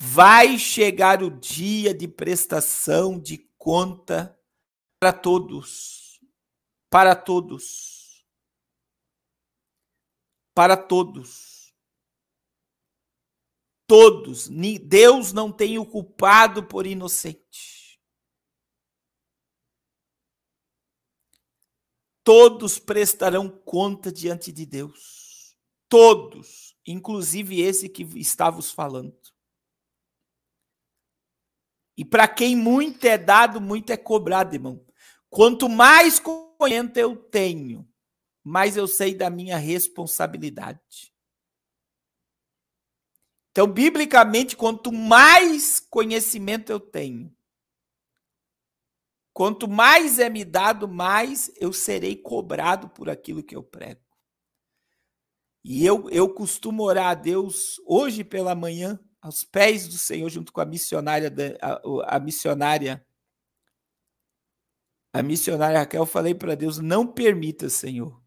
Vai chegar o dia de prestação de conta para todos. Para todos. Para todos. Todos. Deus não tem o culpado por inocente. Todos prestarão conta diante de Deus. Todos. Inclusive esse que está vos falando. E para quem muito é dado, muito é cobrado, irmão. Quanto mais conhecimento eu tenho, mais eu sei da minha responsabilidade. Então, biblicamente, quanto mais conhecimento eu tenho, quanto mais é me dado, mais eu serei cobrado por aquilo que eu prego. E eu, eu costumo orar a Deus hoje pela manhã, aos pés do Senhor junto com a missionária a, a missionária a missionária Raquel, eu falei para Deus: "Não permita, Senhor,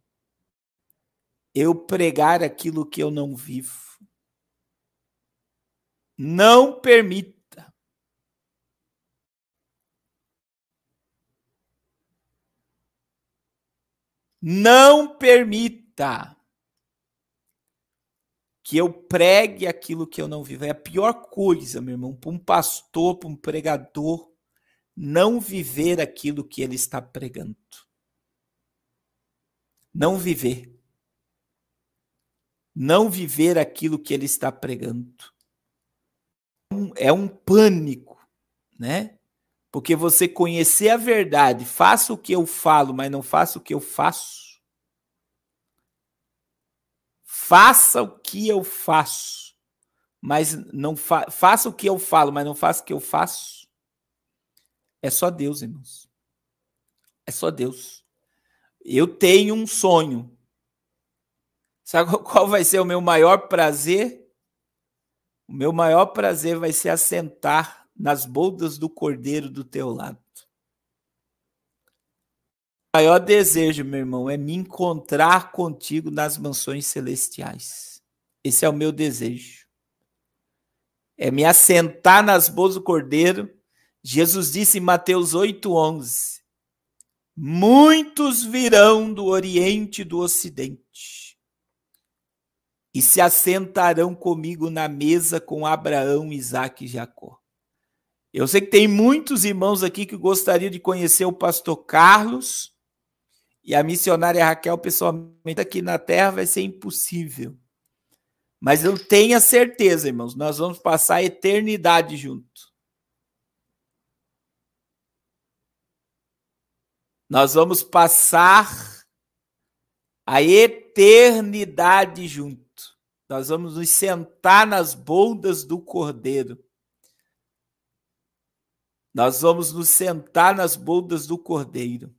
eu pregar aquilo que eu não vivo. Não permita Não permita que eu pregue aquilo que eu não vivo. É a pior coisa, meu irmão, para um pastor, para um pregador, não viver aquilo que ele está pregando. Não viver. Não viver aquilo que ele está pregando. É, é um pânico, né? Porque você conhecer a verdade, faça o que eu falo, mas não faça o que eu faço, faça o que eu faço, mas não fa faça o que eu falo, mas não faça o que eu faço. É só Deus, irmãos. É só Deus. Eu tenho um sonho. Sabe qual vai ser o meu maior prazer? O meu maior prazer vai ser assentar nas bodas do cordeiro do teu lado maior desejo, meu irmão, é me encontrar contigo nas mansões celestiais. Esse é o meu desejo. É me assentar nas boas do Cordeiro. Jesus disse em Mateus 8:11: Muitos virão do oriente e do ocidente e se assentarão comigo na mesa com Abraão, Isaque e Jacó. Eu sei que tem muitos irmãos aqui que gostariam de conhecer o pastor Carlos, e a missionária Raquel, pessoalmente, aqui na Terra vai ser impossível. Mas eu tenho a certeza, irmãos, nós vamos passar a eternidade juntos. Nós vamos passar a eternidade junto. Nós vamos nos sentar nas bondas do Cordeiro. Nós vamos nos sentar nas bondas do Cordeiro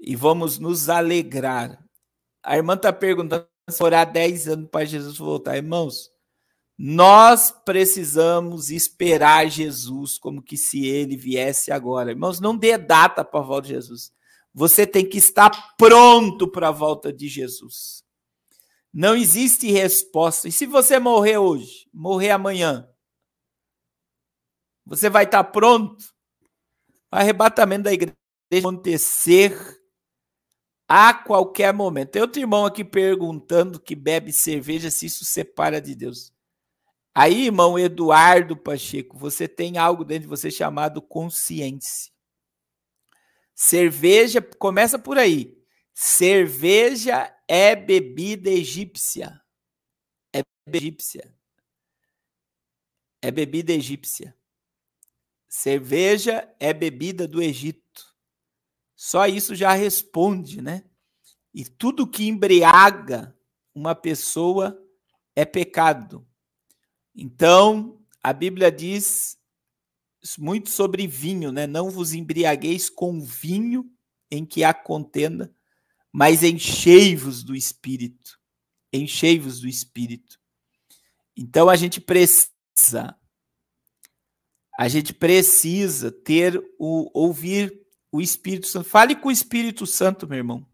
e vamos nos alegrar. A irmã está perguntando se orar 10 anos para Jesus voltar. Irmãos, nós precisamos esperar Jesus como que se ele viesse agora. Irmãos, não dê data para a volta de Jesus. Você tem que estar pronto para a volta de Jesus. Não existe resposta. E se você morrer hoje, morrer amanhã, você vai estar pronto? O arrebatamento da igreja acontecer a qualquer momento. Tem outro irmão aqui perguntando que bebe cerveja se isso separa de Deus. Aí, irmão Eduardo Pacheco, você tem algo dentro de você chamado consciência. Cerveja, começa por aí. Cerveja é bebida egípcia. É bebida egípcia. É bebida egípcia. Cerveja é bebida do Egito. Só isso já responde, né? E tudo que embriaga uma pessoa é pecado. Então, a Bíblia diz muito sobre vinho, né? Não vos embriagueis com vinho em que há contenda, mas enchei-vos do espírito. Enchei-vos do espírito. Então a gente precisa a gente precisa ter o ouvir o Espírito Santo. Fale com o Espírito Santo, meu irmão.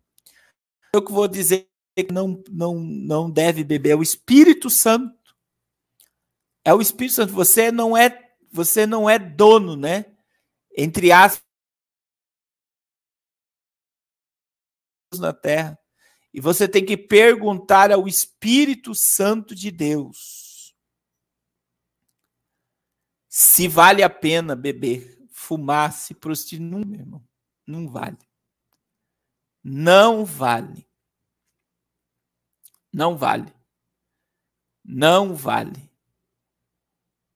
Eu que vou dizer que não, não, não deve beber. É o Espírito Santo. É o Espírito Santo. Você não é, você não é dono, né? Entre aspas. na terra. E você tem que perguntar ao Espírito Santo de Deus se vale a pena beber, fumar, se prostituir. Não, meu irmão. Não vale. Não vale. Não vale. Não vale.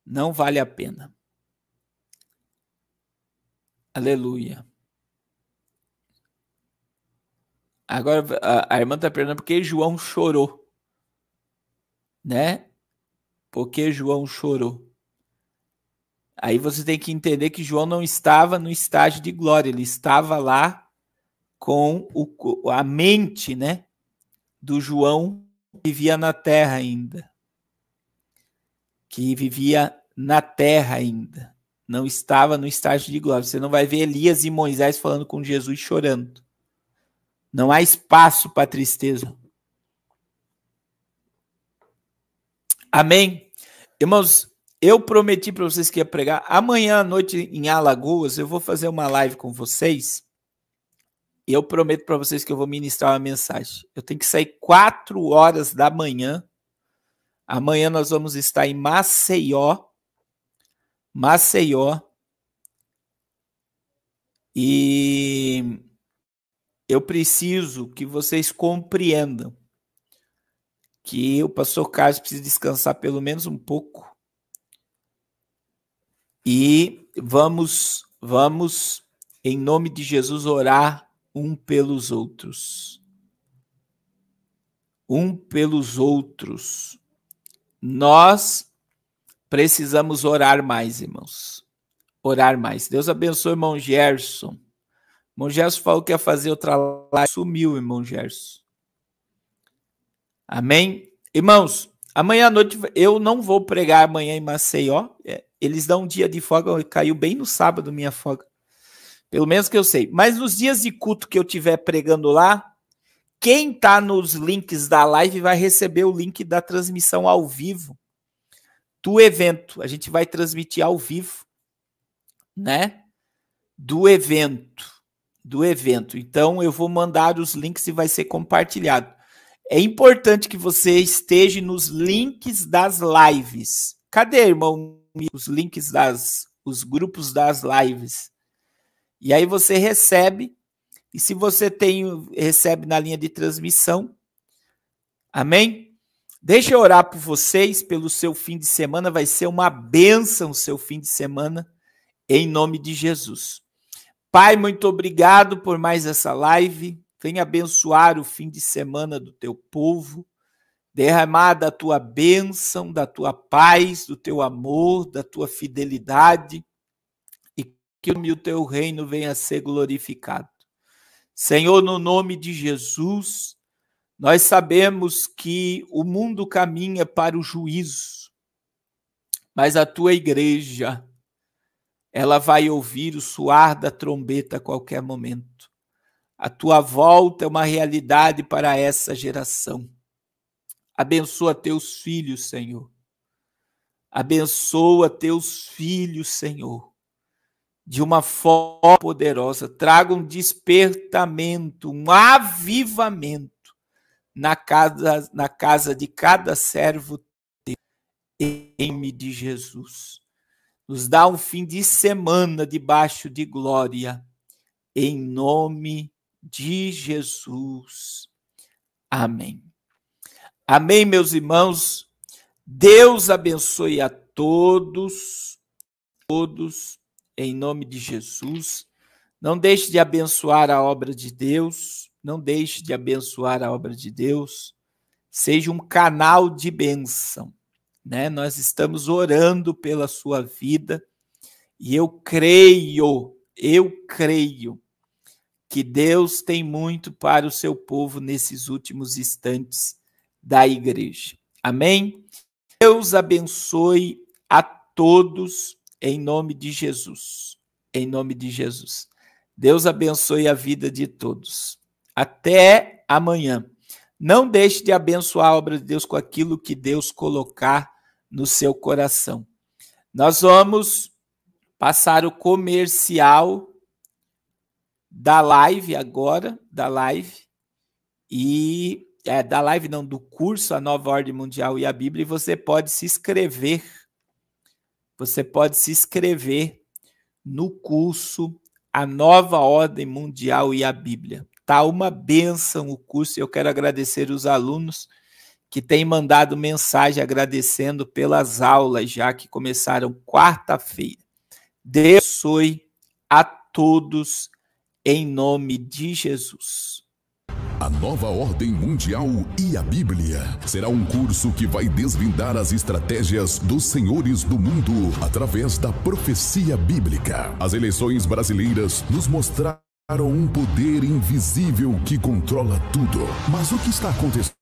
Não vale a pena. Aleluia. Agora a, a irmã está perguntando porque João chorou, né? Porque João chorou. Aí você tem que entender que João não estava no estágio de glória, ele estava lá com o, a mente, né, do João que vivia na terra ainda. Que vivia na terra ainda. Não estava no estágio de glória. Você não vai ver Elias e Moisés falando com Jesus chorando. Não há espaço para tristeza. Amém. Irmãos, eu prometi para vocês que ia pregar. Amanhã à noite em Alagoas, eu vou fazer uma live com vocês. E eu prometo para vocês que eu vou ministrar uma mensagem. Eu tenho que sair 4 horas da manhã. Amanhã nós vamos estar em Maceió. Maceió. E eu preciso que vocês compreendam que o pastor Carlos precisa descansar pelo menos um pouco e vamos, vamos, em nome de Jesus, orar um pelos outros. Um pelos outros. Nós precisamos orar mais, irmãos. Orar mais. Deus abençoe, irmão Gerson. Irmão Gerson falou que ia fazer outra live. Sumiu, irmão Gerson. Amém? Irmãos, amanhã à noite eu não vou pregar amanhã em Maceió. É, eles dão um dia de folga, caiu bem no sábado minha folga. Pelo menos que eu sei. Mas nos dias de culto que eu tiver pregando lá, quem tá nos links da live vai receber o link da transmissão ao vivo do evento. A gente vai transmitir ao vivo, né? Do evento, do evento. Então eu vou mandar os links e vai ser compartilhado. É importante que você esteja nos links das lives. Cadê, irmão os links das os grupos das lives. E aí você recebe e se você tem recebe na linha de transmissão. Amém? Deixa eu orar por vocês pelo seu fim de semana, vai ser uma benção o seu fim de semana em nome de Jesus. Pai, muito obrigado por mais essa live. Venha abençoar o fim de semana do teu povo. Derramada a tua bênção, da tua paz, do teu amor, da tua fidelidade e que o teu reino venha a ser glorificado. Senhor, no nome de Jesus, nós sabemos que o mundo caminha para o juízo, mas a tua igreja, ela vai ouvir o suar da trombeta a qualquer momento. A tua volta é uma realidade para essa geração. Abençoa teus filhos, Senhor. Abençoa teus filhos, Senhor, de uma forma poderosa. Traga um despertamento, um avivamento na casa, na casa de cada servo teu. Em nome de Jesus. Nos dá um fim de semana debaixo de glória. Em nome de Jesus. Amém. Amém, meus irmãos? Deus abençoe a todos, todos, em nome de Jesus. Não deixe de abençoar a obra de Deus, não deixe de abençoar a obra de Deus. Seja um canal de bênção, né? Nós estamos orando pela sua vida e eu creio, eu creio que Deus tem muito para o seu povo nesses últimos instantes da igreja. Amém? Deus abençoe a todos em nome de Jesus. Em nome de Jesus. Deus abençoe a vida de todos. Até amanhã. Não deixe de abençoar a obra de Deus com aquilo que Deus colocar no seu coração. Nós vamos passar o comercial da live agora, da live, e é, da live, não, do curso A Nova Ordem Mundial e a Bíblia, e você pode se inscrever. Você pode se inscrever no curso A Nova Ordem Mundial e a Bíblia. Tá uma benção o curso, e eu quero agradecer os alunos que têm mandado mensagem agradecendo pelas aulas já que começaram quarta-feira. Deus abençoe a todos em nome de Jesus. A Nova Ordem Mundial e a Bíblia será um curso que vai desvendar as estratégias dos senhores do mundo através da profecia bíblica. As eleições brasileiras nos mostraram um poder invisível que controla tudo. Mas o que está acontecendo?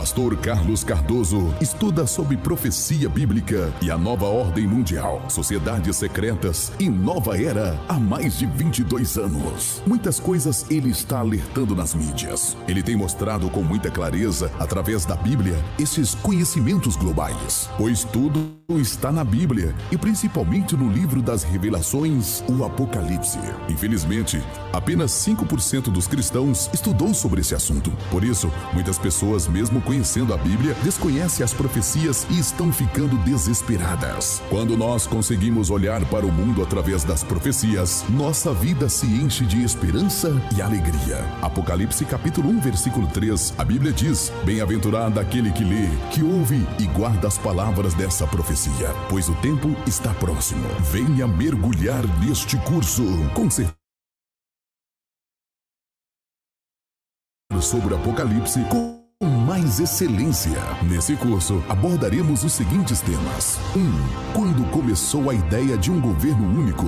Pastor Carlos Cardoso estuda sobre profecia bíblica e a nova ordem mundial, sociedades secretas e nova era há mais de 22 anos. Muitas coisas ele está alertando nas mídias. Ele tem mostrado com muita clareza, através da Bíblia, esses conhecimentos globais, pois tudo está na Bíblia e principalmente no livro das revelações, o Apocalipse. Infelizmente, apenas 5% dos cristãos estudou sobre esse assunto. Por isso, muitas pessoas, mesmo com conhecendo a Bíblia, desconhece as profecias e estão ficando desesperadas. Quando nós conseguimos olhar para o mundo através das profecias, nossa vida se enche de esperança e alegria. Apocalipse capítulo 1, versículo 3, a Bíblia diz: Bem-aventurado aquele que lê, que ouve e guarda as palavras dessa profecia, pois o tempo está próximo. Venha mergulhar neste curso. Com certeza. sobre Apocalipse com com mais excelência. Nesse curso, abordaremos os seguintes temas: 1. Um, quando começou a ideia de um governo único?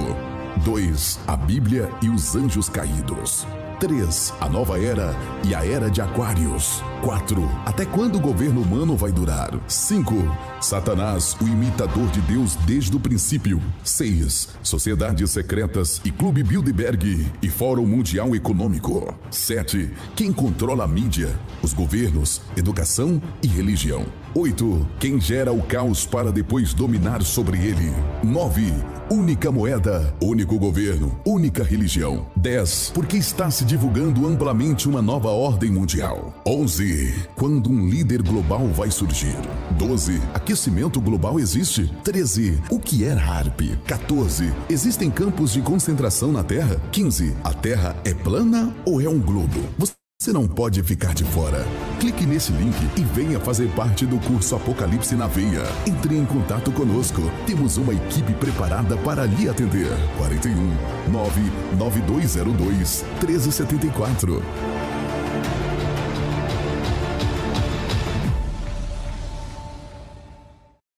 2. A Bíblia e os anjos caídos. 3. A nova era e a era de Aquários. 4. Até quando o governo humano vai durar? 5. Satanás, o imitador de Deus desde o princípio. 6. Sociedades secretas e Clube Bilderberg e Fórum Mundial Econômico. 7. Quem controla a mídia, os governos, educação e religião. 8. Quem gera o caos para depois dominar sobre ele. 9. Única moeda, único governo, única religião. 10. Por que está se divulgando amplamente uma nova ordem mundial. 11. Quando um líder global vai surgir. 12. Aquecimento global existe. 13. O que é HARP? 14. Existem campos de concentração na Terra? 15. A Terra é plana ou é um globo? Você você não pode ficar de fora. Clique nesse link e venha fazer parte do curso Apocalipse na Veia. Entre em contato conosco. Temos uma equipe preparada para lhe atender. 41 99202 1374.